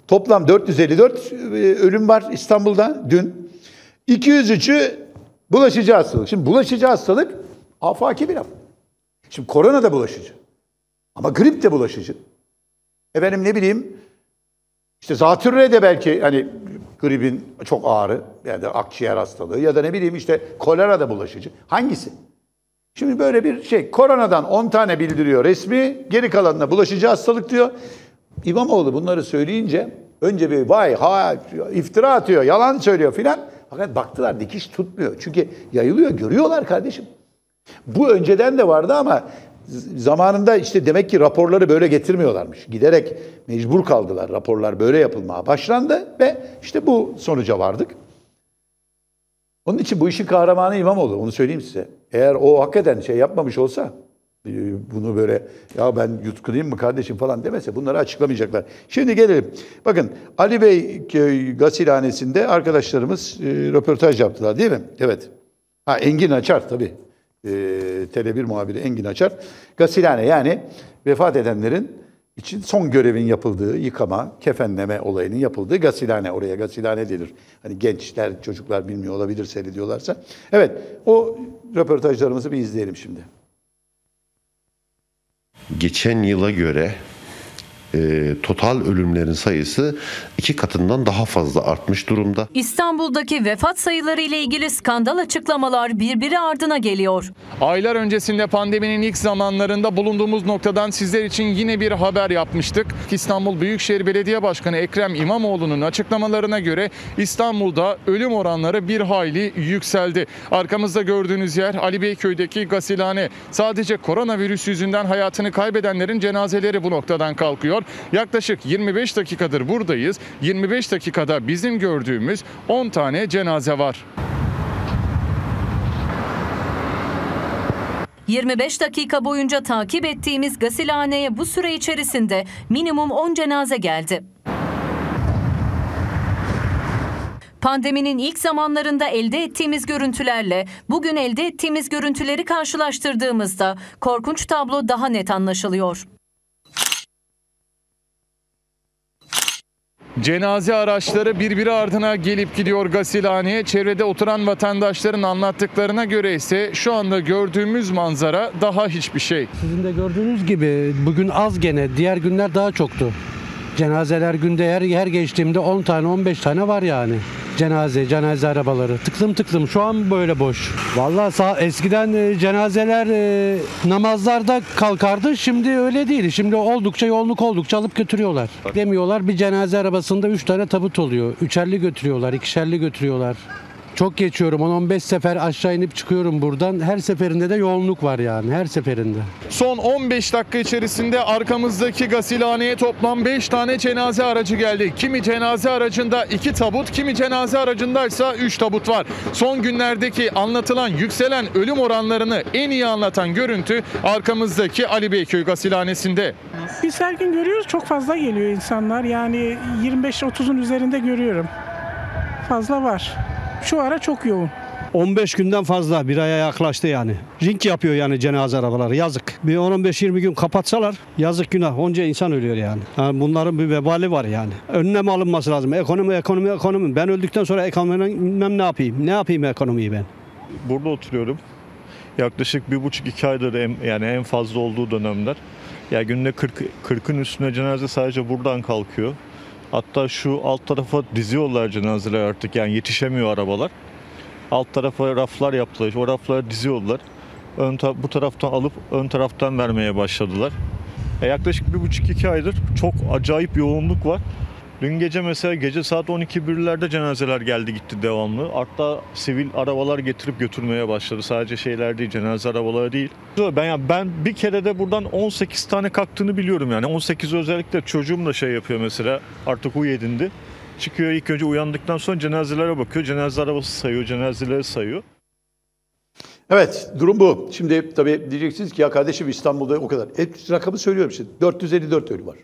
toplam 454 e, ölüm var İstanbul'da dün. 203'ü bulaşıcı hastalık. Şimdi bulaşıcı hastalık afaki bir hastalık. Şimdi korona da bulaşıcı. Ama grip de bulaşıcı. E benim ne bileyim işte zatürre de belki hani gripin çok ağrı ya da akciğer hastalığı ya da ne bileyim işte kolera da bulaşıcı. Hangisi? Şimdi böyle bir şey koronadan 10 tane bildiriyor resmi geri kalanına bulaşıcı hastalık diyor. İmamoğlu bunları söyleyince önce bir vay ha iftira atıyor yalan söylüyor filan. Fakat baktılar dikiş tutmuyor. Çünkü yayılıyor görüyorlar kardeşim. Bu önceden de vardı ama zamanında işte demek ki raporları böyle getirmiyorlarmış. Giderek mecbur kaldılar. Raporlar böyle yapılmaya başlandı ve işte bu sonuca vardık. Onun için bu işin kahramanı İmamoğlu. Onu söyleyeyim size. Eğer o hakikaten şey yapmamış olsa e, bunu böyle ya ben yutkunayım mı kardeşim falan demese bunları açıklamayacaklar. Şimdi gelelim. Bakın Ali Bey e, gasilhanesinde arkadaşlarımız e, röportaj yaptılar değil mi? Evet. Ha Engin Açar tabii e, ee, Tele1 muhabiri Engin Açar. Gasilhane yani vefat edenlerin için son görevin yapıldığı yıkama, kefenleme olayının yapıldığı gasilhane. Oraya gasilhane denir. Hani gençler, çocuklar bilmiyor olabilir seyrediyorlarsa. Evet, o röportajlarımızı bir izleyelim şimdi. Geçen yıla göre e, total ölümlerin sayısı iki katından daha fazla artmış durumda. İstanbul'daki vefat sayıları ile ilgili skandal açıklamalar birbiri ardına geliyor. Aylar öncesinde pandeminin ilk zamanlarında bulunduğumuz noktadan sizler için yine bir haber yapmıştık. İstanbul Büyükşehir Belediye Başkanı Ekrem İmamoğlu'nun açıklamalarına göre İstanbul'da ölüm oranları bir hayli yükseldi. Arkamızda gördüğünüz yer Ali Beyköy'deki gasilhane. Sadece koronavirüs yüzünden hayatını kaybedenlerin cenazeleri bu noktadan kalkıyor var. Yaklaşık 25 dakikadır buradayız. 25 dakikada bizim gördüğümüz 10 tane cenaze var. 25 dakika boyunca takip ettiğimiz gasilhaneye bu süre içerisinde minimum 10 cenaze geldi. Pandeminin ilk zamanlarında elde ettiğimiz görüntülerle bugün elde ettiğimiz görüntüleri karşılaştırdığımızda korkunç tablo daha net anlaşılıyor. Cenaze araçları birbiri ardına gelip gidiyor gasilhaneye. Çevrede oturan vatandaşların anlattıklarına göre ise şu anda gördüğümüz manzara daha hiçbir şey. Sizin de gördüğünüz gibi bugün az gene, diğer günler daha çoktu. Cenazeler günde her, her geçtiğimde 10 tane 15 tane var yani. Cenaze, cenaze arabaları. Tıklım tıklım şu an böyle boş. Vallahi sağ eskiden e, cenazeler e, namazlarda kalkardı. Şimdi öyle değil. Şimdi oldukça yoğunluk oldukça alıp götürüyorlar. Demiyorlar bir cenaze arabasında 3 tane tabut oluyor. Üçerli götürüyorlar, ikişerli götürüyorlar. Çok geçiyorum. 10-15 sefer aşağı inip çıkıyorum buradan. Her seferinde de yoğunluk var yani her seferinde. Son 15 dakika içerisinde arkamızdaki gasilhaneye toplam 5 tane cenaze aracı geldi. Kimi cenaze aracında 2 tabut, kimi cenaze aracındaysa 3 tabut var. Son günlerdeki anlatılan yükselen ölüm oranlarını en iyi anlatan görüntü arkamızdaki Ali Beyköy gasilhanesinde. Biz her gün görüyoruz çok fazla geliyor insanlar. Yani 25-30'un üzerinde görüyorum. Fazla var. Şu ara çok yoğun. 15 günden fazla bir aya yaklaştı yani. Ring yapıyor yani cenaze arabaları yazık. Bir 10-15-20 gün kapatsalar yazık günah. Onca insan ölüyor yani. yani. Bunların bir vebali var yani. Önlem alınması lazım. Ekonomi ekonomi ekonomi. Ben öldükten sonra ekonomi ne yapayım. Ne yapayım ekonomiyi ben? Burada oturuyorum. Yaklaşık bir buçuk iki aydır en, yani en fazla olduğu dönemler. Ya yani günde 40 40'ın üstüne cenaze sadece buradan kalkıyor. Hatta şu alt tarafa diziyorlar cenazeleri artık yani yetişemiyor arabalar. Alt tarafa raflar yaptılar. O rafları diziyorlar. Ön ta- bu taraftan alıp ön taraftan vermeye başladılar. E yaklaşık bir buçuk iki aydır çok acayip yoğunluk var. Dün gece mesela gece saat 12.1'lerde cenazeler geldi gitti devamlı. Hatta sivil arabalar getirip götürmeye başladı. Sadece şeyler değil, cenaze arabaları değil. Ben ya ben bir kere de buradan 18 tane kalktığını biliyorum yani. 18 özellikle çocuğum da şey yapıyor mesela. Artık uyedindi. Çıkıyor ilk önce uyandıktan sonra cenazelere bakıyor. Cenaze arabası sayıyor, cenazeleri sayıyor. Evet durum bu. Şimdi tabii diyeceksiniz ki ya kardeşim İstanbul'da o kadar. E, rakamı söylüyorum şimdi. 454 ölü var.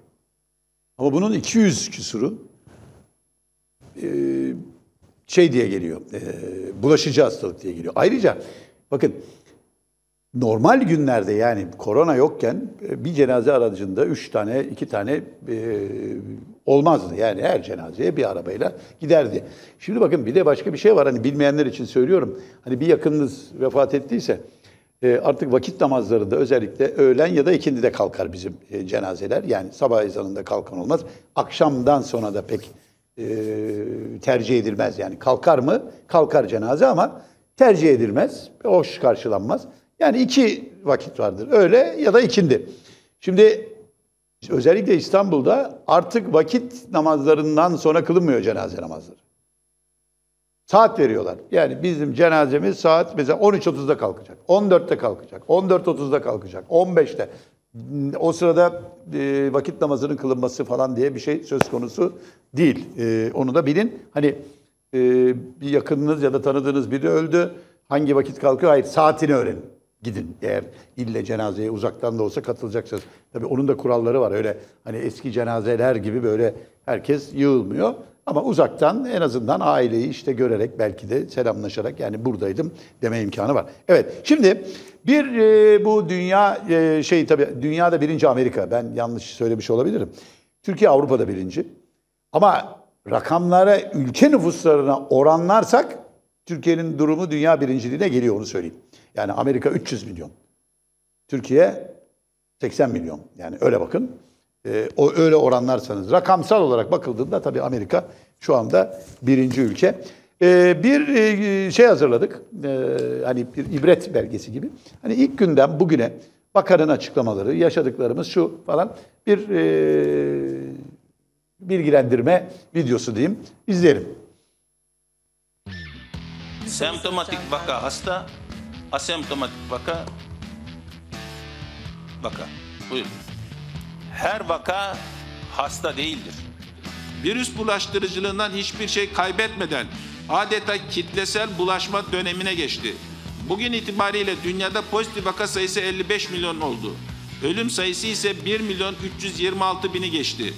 Ama bunun 200 küsuru e, şey diye geliyor, e, bulaşıcı hastalık diye geliyor. Ayrıca bakın normal günlerde yani korona yokken e, bir cenaze aracında üç tane, iki tane olmazdı. Yani her cenazeye bir arabayla giderdi. Şimdi bakın bir de başka bir şey var. Hani bilmeyenler için söylüyorum. Hani bir yakınınız vefat ettiyse ee, artık vakit namazları da özellikle öğlen ya da ikindi de kalkar bizim e, cenazeler. Yani sabah ezanında kalkan olmaz. Akşamdan sonra da pek e, tercih edilmez. Yani kalkar mı? Kalkar cenaze ama tercih edilmez. Hoş karşılanmaz. Yani iki vakit vardır. Öğle ya da ikindi. Şimdi özellikle İstanbul'da artık vakit namazlarından sonra kılınmıyor cenaze namazları. Saat veriyorlar. Yani bizim cenazemiz saat mesela 13.30'da kalkacak, 14'te kalkacak, 14.30'da kalkacak, 15'te. O sırada e, vakit namazının kılınması falan diye bir şey söz konusu değil. E, onu da bilin. Hani e, bir yakınınız ya da tanıdığınız biri öldü. Hangi vakit kalkıyor? Hayır, saatini öğrenin. Gidin eğer ille cenazeye uzaktan da olsa katılacaksınız. Tabii onun da kuralları var. Öyle hani eski cenazeler gibi böyle herkes yığılmıyor. Ama uzaktan en azından aileyi işte görerek belki de selamlaşarak yani buradaydım deme imkanı var. Evet şimdi bir e, bu dünya e, şey tabii dünyada birinci Amerika ben yanlış söylemiş olabilirim. Türkiye Avrupa'da birinci. Ama rakamlara ülke nüfuslarına oranlarsak Türkiye'nin durumu dünya birinciliğine geliyor onu söyleyeyim. Yani Amerika 300 milyon. Türkiye 80 milyon. Yani öyle bakın. E, o öyle oranlarsanız. Rakamsal olarak bakıldığında tabii Amerika şu anda birinci ülke. E, bir e, şey hazırladık. E, hani bir ibret belgesi gibi. Hani ilk günden bugüne bakanın açıklamaları, yaşadıklarımız şu falan bir e, bilgilendirme videosu diyeyim. İzleyelim. Semptomatik vaka hasta, asemptomatik vaka vaka. Buyurun her vaka hasta değildir. Virüs bulaştırıcılığından hiçbir şey kaybetmeden adeta kitlesel bulaşma dönemine geçti. Bugün itibariyle dünyada pozitif vaka sayısı 55 milyon oldu. Ölüm sayısı ise 1 milyon 326 bini geçti.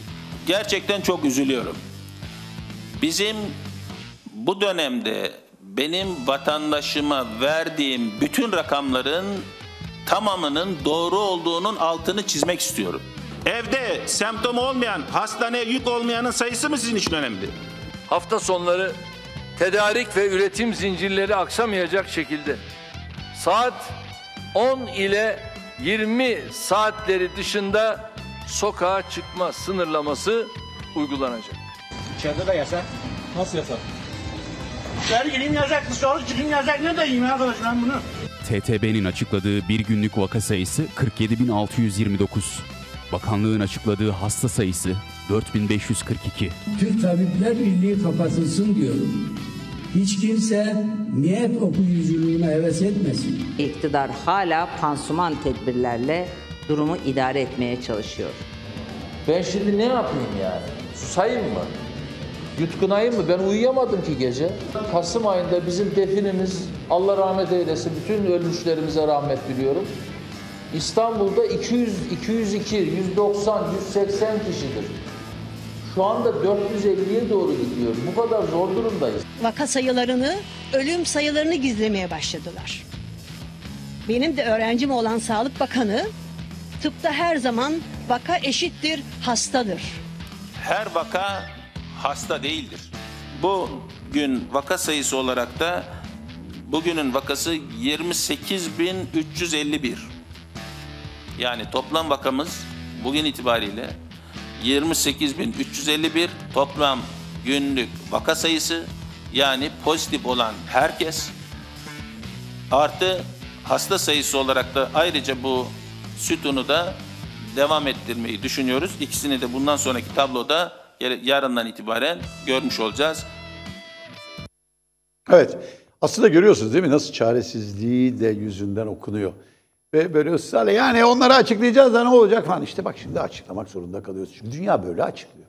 Gerçekten çok üzülüyorum. Bizim bu dönemde benim vatandaşıma verdiğim bütün rakamların tamamının doğru olduğunun altını çizmek istiyorum. Evde semptom olmayan, hastaneye yük olmayanın sayısı mı sizin için önemli? Hafta sonları tedarik ve üretim zincirleri aksamayacak şekilde saat 10 ile 20 saatleri dışında sokağa çıkma sınırlaması uygulanacak. İçeride de yasak. Nasıl yasak? İçeri gireyim yasak, dışarı çıkayım yasak. Ne diyeyim arkadaş ben bunu? TTB'nin açıkladığı bir günlük vaka sayısı 47.629. Bakanlığın açıkladığı hasta sayısı 4542. Türk Tabipler Birliği kapatılsın diyorum. Hiç kimse niyet okuyuculuğuna heves etmesin. İktidar hala pansuman tedbirlerle durumu idare etmeye çalışıyor. Ben şimdi ne yapayım yani? Susayım mı? Yutkunayım mı? Ben uyuyamadım ki gece. Kasım ayında bizim definimiz, Allah rahmet eylesin, bütün ölmüşlerimize rahmet diliyorum. İstanbul'da 200, 202, 190, 180 kişidir. Şu anda 450'ye doğru gidiyor. Bu kadar zor durumdayız. Vaka sayılarını, ölüm sayılarını gizlemeye başladılar. Benim de öğrencim olan Sağlık Bakanı, tıpta her zaman vaka eşittir, hastadır. Her vaka hasta değildir. Bu gün vaka sayısı olarak da bugünün vakası 28.351. Yani toplam vakamız bugün itibariyle 28.351 toplam günlük vaka sayısı yani pozitif olan herkes artı hasta sayısı olarak da ayrıca bu sütunu da devam ettirmeyi düşünüyoruz. İkisini de bundan sonraki tabloda yarından itibaren görmüş olacağız. Evet. Aslında görüyorsunuz değil mi nasıl çaresizliği de yüzünden okunuyor. Ve böyle ısrarla yani onları açıklayacağız da ne olacak falan. İşte bak şimdi açıklamak zorunda kalıyoruz. Çünkü dünya böyle açıklıyor.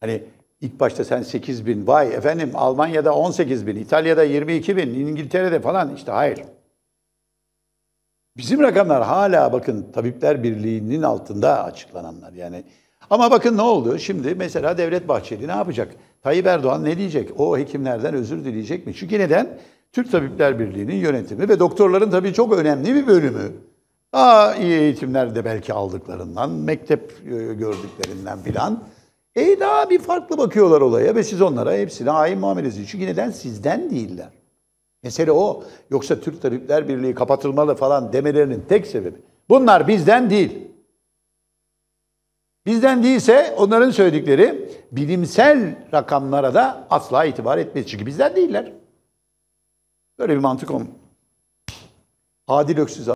Hani ilk başta sen 8 bin, vay efendim Almanya'da 18 bin, İtalya'da 22 bin, İngiltere'de falan işte hayır. Bizim rakamlar hala bakın Tabipler Birliği'nin altında açıklananlar yani. Ama bakın ne oldu? Şimdi mesela Devlet Bahçeli ne yapacak? Tayyip Erdoğan ne diyecek? O hekimlerden özür dileyecek mi? Çünkü neden? Türk Tabipler Birliği'nin yönetimi ve doktorların tabii çok önemli bir bölümü daha iyi eğitimler de belki aldıklarından, mektep e, gördüklerinden filan e daha bir farklı bakıyorlar olaya ve siz onlara hepsine hain muamelesi. Çünkü neden? Sizden değiller. Mesele o. Yoksa Türk Tabipler Birliği kapatılmalı falan demelerinin tek sebebi. Bunlar bizden değil. Bizden değilse onların söyledikleri bilimsel rakamlara da asla itibar etmez. Çünkü bizden değiller. Böyle bir mantık olmuyor. Adil Öksüz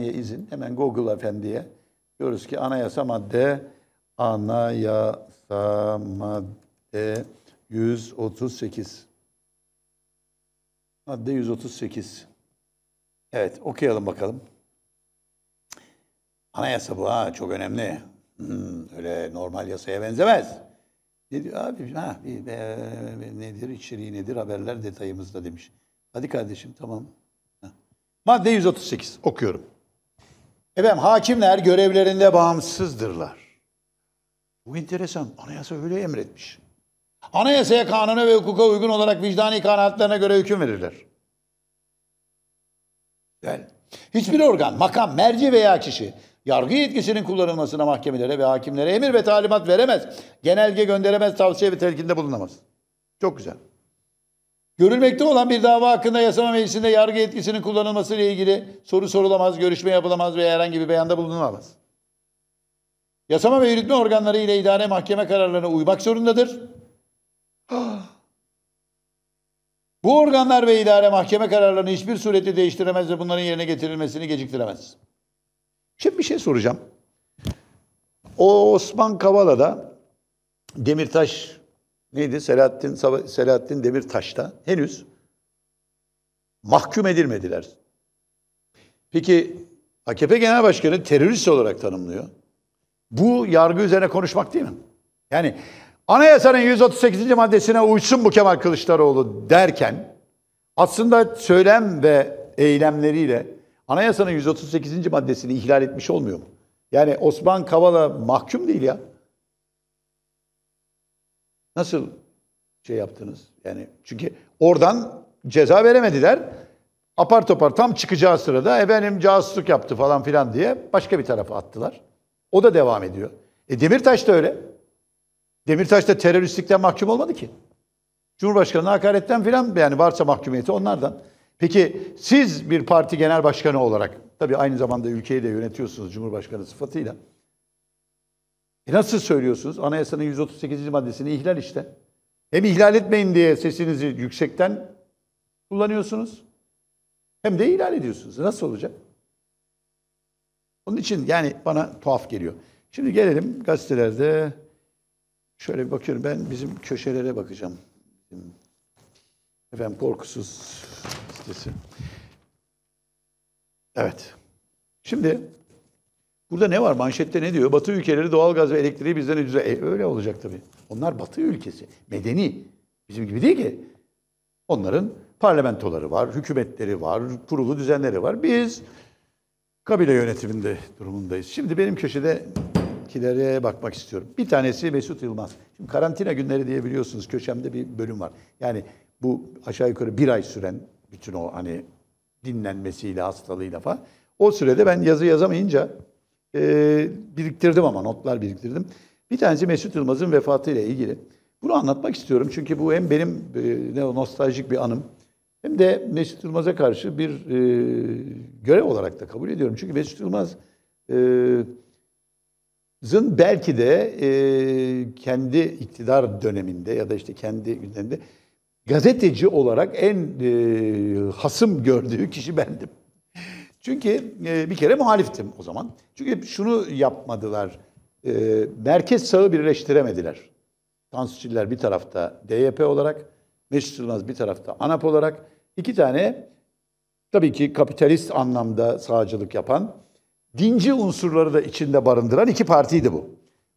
izin. Hemen Google Efendi'ye diyoruz ki anayasa madde anayasa madde 138. Madde 138. Evet okuyalım bakalım. Anayasa bu ha çok önemli. Hmm, öyle normal yasaya benzemez. Ne diyor abi? Ha, bir, bir, e, nedir içeriği nedir haberler detayımızda demiş. Hadi kardeşim tamam. Heh. Madde 138 okuyorum. Efendim hakimler görevlerinde bağımsızdırlar. Bu enteresan. Anayasa öyle emretmiş. Anayasaya, kanuna ve hukuka uygun olarak vicdani kanaatlerine göre hüküm verirler. Yani hiçbir organ, makam, merci veya kişi yargı yetkisinin kullanılmasına mahkemelere ve hakimlere emir ve talimat veremez. Genelge gönderemez, tavsiye ve telkinde bulunamaz. Çok güzel. Görülmekte olan bir dava hakkında yasama meclisinde yargı yetkisinin kullanılması ile ilgili soru sorulamaz, görüşme yapılamaz veya herhangi bir beyanda bulunulamaz. Yasama ve yürütme organları ile idare mahkeme kararlarına uymak zorundadır. Bu organlar ve idare mahkeme kararlarını hiçbir surette değiştiremez ve bunların yerine getirilmesini geciktiremez. Şimdi bir şey soracağım. O Osman Kavala'da Demirtaş neydi Selahattin, Selahattin Demirtaş'ta henüz mahkum edilmediler. Peki AKP Genel Başkanı terörist olarak tanımlıyor. Bu yargı üzerine konuşmak değil mi? Yani anayasanın 138. maddesine uysun bu Kemal Kılıçdaroğlu derken aslında söylem ve eylemleriyle anayasanın 138. maddesini ihlal etmiş olmuyor mu? Yani Osman Kavala mahkum değil ya. Nasıl şey yaptınız? Yani çünkü oradan ceza veremediler. Apar topar tam çıkacağı sırada efendim casusluk yaptı falan filan diye başka bir tarafa attılar. O da devam ediyor. E Demirtaş da öyle. Demirtaş da teröristlikten mahkum olmadı ki. cumhurbaşkanı hakaretten filan yani varsa mahkumiyeti onlardan. Peki siz bir parti genel başkanı olarak tabii aynı zamanda ülkeyi de yönetiyorsunuz Cumhurbaşkanı sıfatıyla. E nasıl söylüyorsunuz? Anayasanın 138. maddesini ihlal işte. Hem ihlal etmeyin diye sesinizi yüksekten kullanıyorsunuz. Hem de ihlal ediyorsunuz. Nasıl olacak? Onun için yani bana tuhaf geliyor. Şimdi gelelim gazetelerde. Şöyle bir bakıyorum. Ben bizim köşelere bakacağım. Efendim korkusuz sitesi. Evet. Şimdi Burada ne var? Manşette ne diyor? Batı ülkeleri doğalgaz ve elektriği bizden ucuza. E, öyle olacak tabii. Onlar Batı ülkesi. Medeni. Bizim gibi değil ki. Onların parlamentoları var, hükümetleri var, kurulu düzenleri var. Biz kabile yönetiminde durumundayız. Şimdi benim köşedekilere bakmak istiyorum. Bir tanesi Mesut Yılmaz. Şimdi karantina günleri diye biliyorsunuz köşemde bir bölüm var. Yani bu aşağı yukarı bir ay süren bütün o hani dinlenmesiyle, hastalığıyla falan. O sürede ben yazı yazamayınca e, biriktirdim ama notlar biriktirdim. Bir tanesi Mesut Yılmaz'ın vefatıyla ilgili. Bunu anlatmak istiyorum çünkü bu hem benim e, nostaljik bir anım hem de Mesut Yılmaz'a karşı bir e, görev olarak da kabul ediyorum. Çünkü Mesut Yılmaz e, belki de e, kendi iktidar döneminde ya da işte kendi gündeminde gazeteci olarak en e, hasım gördüğü kişi bendim. Çünkü e, bir kere muhaliftim o zaman. Çünkü şunu yapmadılar. E, merkez sağı birleştiremediler. Tansiçiler bir tarafta DYP olarak, Mesut Yılmaz bir tarafta ANAP olarak. iki tane tabii ki kapitalist anlamda sağcılık yapan, dinci unsurları da içinde barındıran iki partiydi bu.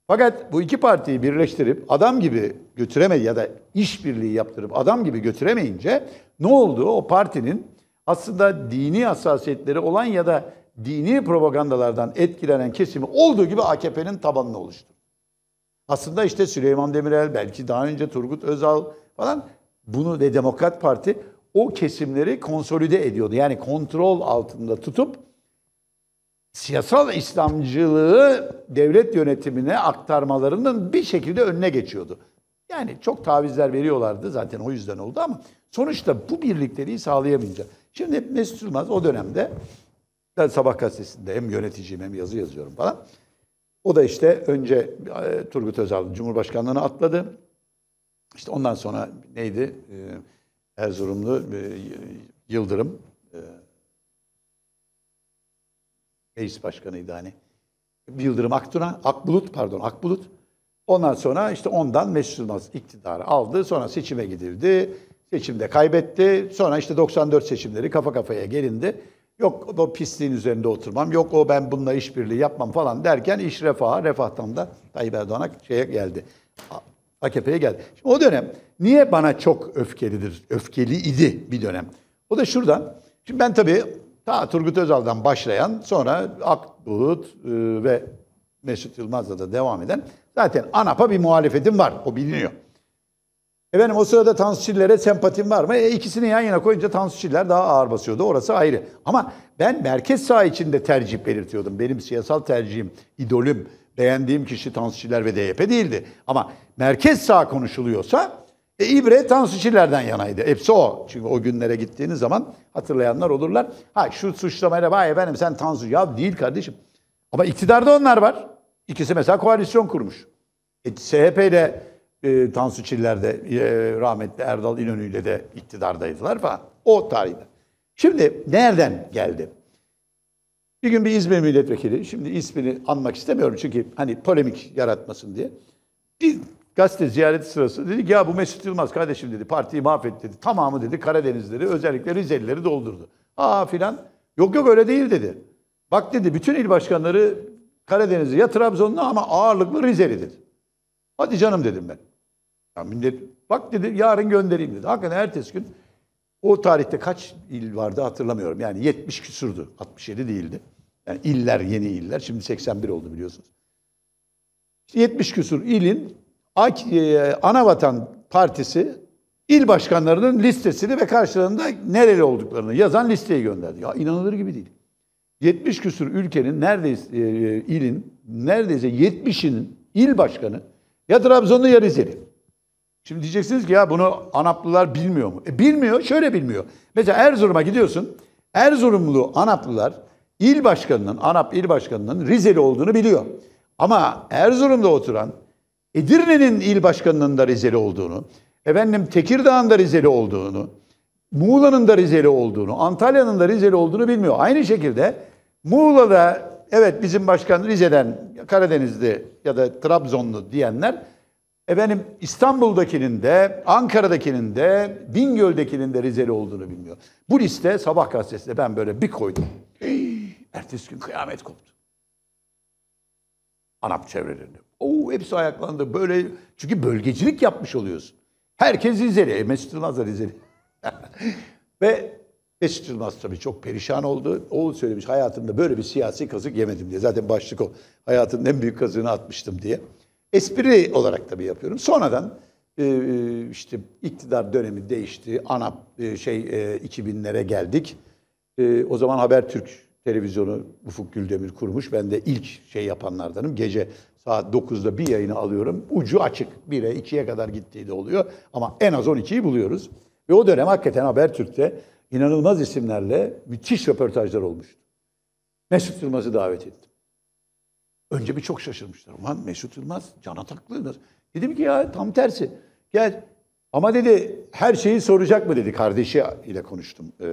Fakat bu iki partiyi birleştirip adam gibi götüremedi ya da işbirliği yaptırıp adam gibi götüremeyince ne oldu? O partinin aslında dini hassasiyetleri olan ya da dini propagandalardan etkilenen kesimi olduğu gibi AKP'nin tabanını oluştu. Aslında işte Süleyman Demirel, belki daha önce Turgut Özal falan bunu ve Demokrat Parti o kesimleri konsolide ediyordu. Yani kontrol altında tutup siyasal İslamcılığı devlet yönetimine aktarmalarının bir şekilde önüne geçiyordu. Yani çok tavizler veriyorlardı zaten o yüzden oldu ama sonuçta bu birlikleri sağlayamayınca Şimdi Mesut Yılmaz o dönemde ben Sabah gazetesinde hem yöneticiyim hem yazı yazıyorum falan. O da işte önce e, Turgut Özal Cumhurbaşkanlığına atladı. İşte ondan sonra neydi? E, Erzurumlu e, Yıldırım e, meclis başkanıydı hani. Yıldırım Aktun'a, Akbulut pardon Akbulut. Ondan sonra işte ondan Mesut Yılmaz iktidarı aldı. Sonra seçime gidildi. Seçimde kaybetti. Sonra işte 94 seçimleri kafa kafaya gelindi. Yok o pisliğin üzerinde oturmam, yok o ben bununla işbirliği yapmam falan derken iş refaha, refahtan da Tayyip Erdoğan'a şeye geldi. AKP'ye geldi. Şimdi o dönem niye bana çok öfkelidir, öfkeli idi bir dönem. O da şuradan. Şimdi ben tabii ta Turgut Özal'dan başlayan sonra Akbulut e, ve Mesut Yılmaz'la da devam eden zaten ANAP'a bir muhalefetim var. O biliniyor. Efendim o sırada tansiçillere sempatim var mı? E, ikisini yan yana koyunca tansiçiller daha ağır basıyordu. Orası ayrı. Ama ben merkez sağ içinde tercih belirtiyordum. Benim siyasal tercihim, idolüm, beğendiğim kişi tansiçiller ve DYP değildi. Ama merkez sağ konuşuluyorsa e, İbre tansiçillerden yanaydı. Hepsi o. Çünkü o günlere gittiğiniz zaman hatırlayanlar olurlar. Ha şu suçlamayla vay efendim sen tansu ya değil kardeşim. Ama iktidarda onlar var. İkisi mesela koalisyon kurmuş. E, CHP ile e, Tansu Çiller de e, rahmetli Erdal İnönü ile de iktidardaydılar falan. O tarihte. Şimdi nereden geldi? Bir gün bir İzmir milletvekili, şimdi ismini anmak istemiyorum çünkü hani polemik yaratmasın diye. Bir gazete ziyareti sırası dedi ki ya bu Mesut Yılmaz kardeşim dedi partiyi mahvetti dedi. Tamamı dedi Karadenizleri özellikle Rizelileri doldurdu. Aa filan. Yok yok öyle değil dedi. Bak dedi bütün il başkanları Karadeniz'i ya Trabzonlu ama ağırlıklı Rizeli dedi. Hadi canım dedim ben. Ya millet bak dedi yarın göndereyim dedi. Hakikaten ertesi gün o tarihte kaç il vardı hatırlamıyorum. Yani 70 küsürdü. 67 değildi. Yani iller yeni iller. Şimdi 81 oldu biliyorsunuz. İşte 70 küsür ilin e, Anavatan Partisi il başkanlarının listesini ve karşılarında nereli olduklarını yazan listeyi gönderdi. Ya inanılır gibi değil. 70 küsür ülkenin neredeyse e, ilin neredeyse 70'inin il başkanı ya Trabzonlu ya Rizeli. Şimdi diyeceksiniz ki ya bunu Anaplılar bilmiyor mu? E bilmiyor, şöyle bilmiyor. Mesela Erzurum'a gidiyorsun. Erzurumlu Anaplılar il başkanının, Anap il başkanının Rizeli olduğunu biliyor. Ama Erzurum'da oturan Edirne'nin il başkanının da Rizeli olduğunu, efendim Tekirdağ'ın da Rizeli olduğunu, Muğla'nın da Rizeli olduğunu, Antalya'nın da Rizeli olduğunu bilmiyor. Aynı şekilde Muğla'da evet bizim başkan Rize'den Karadenizli ya da Trabzonlu diyenler Efendim İstanbul'dakinin de, Ankara'dakinin de, Bingöl'dekinin de Rizeli olduğunu bilmiyor. Bu liste Sabah gazetesinde ben böyle bir koydum. ertesi gün kıyamet koptu. Anap çevrelerinde. Oo hepsi ayaklandı. Böyle çünkü bölgecilik yapmış oluyorsun. Herkes Rizeli. E, Mesut Yılmaz da Rizeli. Ve Mesut Yılmaz tabii çok perişan oldu. O söylemiş hayatımda böyle bir siyasi kazık yemedim diye. Zaten başlık o. Hayatımın en büyük kazığını atmıştım diye. Espri olarak tabii yapıyorum. Sonradan e, e, işte iktidar dönemi değişti. Ana e, şey 2000'lere geldik. O zaman Habertürk televizyonu Ufuk Güldemir kurmuş. Ben de ilk şey yapanlardanım. Gece saat 9'da bir yayını alıyorum. Ucu açık. 1'e 2'ye kadar gittiği de oluyor. Ama en az 12'yi buluyoruz. Ve o dönem hakikaten Habertürk'te inanılmaz isimlerle müthiş röportajlar olmuştu. Mesut Yılmaz'ı davet ettim. Önce bir çok şaşırmışlar. Ulan Mesut Yılmaz can ataklı. Dedim ki ya tam tersi. Gel ama dedi her şeyi soracak mı dedi. Kardeşi ile konuştum. Ee,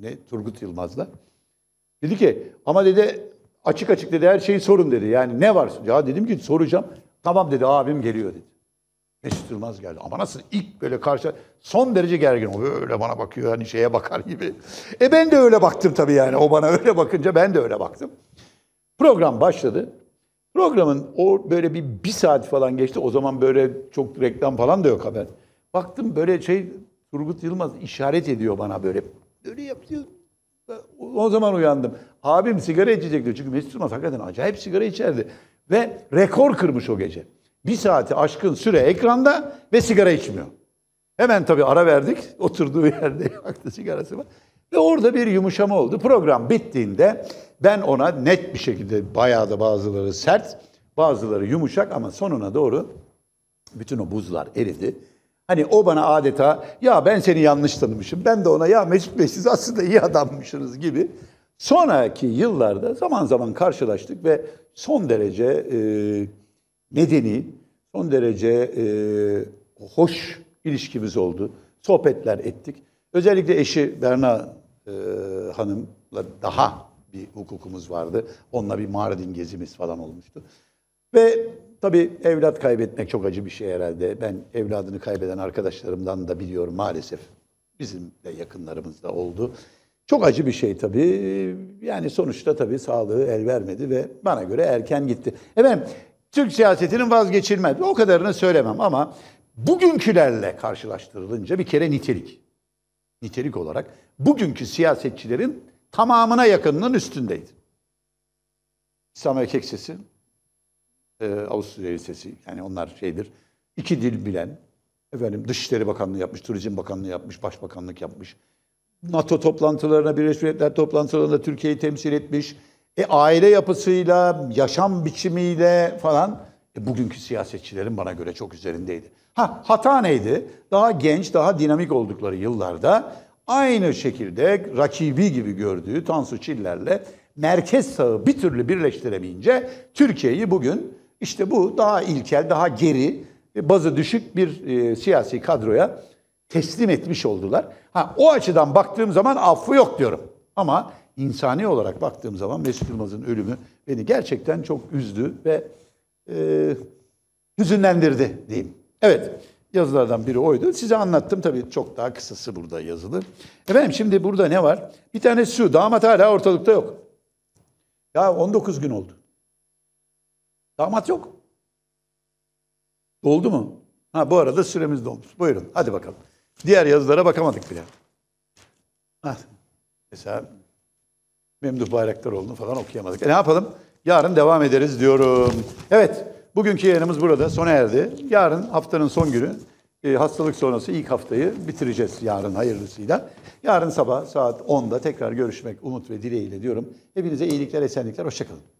ne Turgut Yılmaz'la. Dedi ki ama dedi açık açık dedi her şeyi sorun dedi. Yani ne var? Ya dedim ki soracağım. Tamam dedi abim geliyor dedi. Mesut Yılmaz geldi. Ama nasıl ilk böyle karşı son derece gergin. O öyle bana bakıyor hani şeye bakar gibi. E ben de öyle baktım tabii yani. O bana öyle bakınca ben de öyle baktım. Program başladı. Programın o böyle bir, bir saat falan geçti. O zaman böyle çok reklam falan da yok haber. Baktım böyle şey Turgut Yılmaz işaret ediyor bana böyle. Böyle yapıyor. O zaman uyandım. Abim sigara içecekti. Çünkü Mesut Yılmaz hakikaten acayip sigara içerdi. Ve rekor kırmış o gece. Bir saati aşkın süre ekranda ve sigara içmiyor. Hemen tabii ara verdik. Oturduğu yerde yaktı sigarası var. Ve orada bir yumuşama oldu. Program bittiğinde ben ona net bir şekilde bayağı da bazıları sert, bazıları yumuşak ama sonuna doğru bütün o buzlar eridi. Hani o bana adeta ya ben seni yanlış tanımışım. Ben de ona ya Mesut Bey siz aslında iyi adammışsınız gibi. Sonraki yıllarda zaman zaman karşılaştık ve son derece e, medeni, son derece e, hoş ilişkimiz oldu. Sohbetler ettik. Özellikle eşi Berna e, Hanım'la daha bir hukukumuz vardı. Onunla bir Mardin gezimiz falan olmuştu. Ve tabii evlat kaybetmek çok acı bir şey herhalde. Ben evladını kaybeden arkadaşlarımdan da biliyorum maalesef. Bizim de yakınlarımızda oldu. Çok acı bir şey tabii. Yani sonuçta tabii sağlığı el vermedi ve bana göre erken gitti. Efendim Türk siyasetinin vazgeçilmez. O kadarını söylemem ama bugünkülerle karşılaştırılınca bir kere nitelik. Nitelik olarak bugünkü siyasetçilerin tamamına yakınının üstündeydi. İslam Erkek Sesi, e, Avusturya Lisesi yani onlar şeydir. İki dil bilen, efendim Dışişleri Bakanlığı yapmış, Turizm Bakanlığı yapmış, Başbakanlık yapmış. NATO toplantılarına, Birleşmiş Milletler toplantılarında Türkiye'yi temsil etmiş. E, aile yapısıyla, yaşam biçimiyle falan e, bugünkü siyasetçilerin bana göre çok üzerindeydi. Ha hata neydi? Daha genç, daha dinamik oldukları yıllarda Aynı şekilde rakibi gibi gördüğü Tansu Çiller'le merkez sağı bir türlü birleştiremeyince Türkiye'yi bugün işte bu daha ilkel, daha geri, bazı düşük bir e, siyasi kadroya teslim etmiş oldular. Ha, o açıdan baktığım zaman affı yok diyorum. Ama insani olarak baktığım zaman Mesut Yılmaz'ın ölümü beni gerçekten çok üzdü ve e, hüzünlendirdi diyeyim. Evet yazılardan biri oydu. Size anlattım tabii çok daha kısası burada yazılı. Efendim şimdi burada ne var? Bir tane su, damat hala ortalıkta yok. Ya 19 gün oldu. Damat yok. Doldu mu? Ha bu arada süremiz dolmuş. Buyurun hadi bakalım. Diğer yazılara bakamadık bile. Ha, mesela Memduh Bayraktaroğlu'nu falan okuyamadık. E ne yapalım? Yarın devam ederiz diyorum. Evet. Bugünkü yayınımız burada sona erdi. Yarın haftanın son günü e, hastalık sonrası ilk haftayı bitireceğiz yarın hayırlısıyla. Yarın sabah saat 10'da tekrar görüşmek umut ve dileğiyle diyorum. Hepinize iyilikler, esenlikler, hoşçakalın.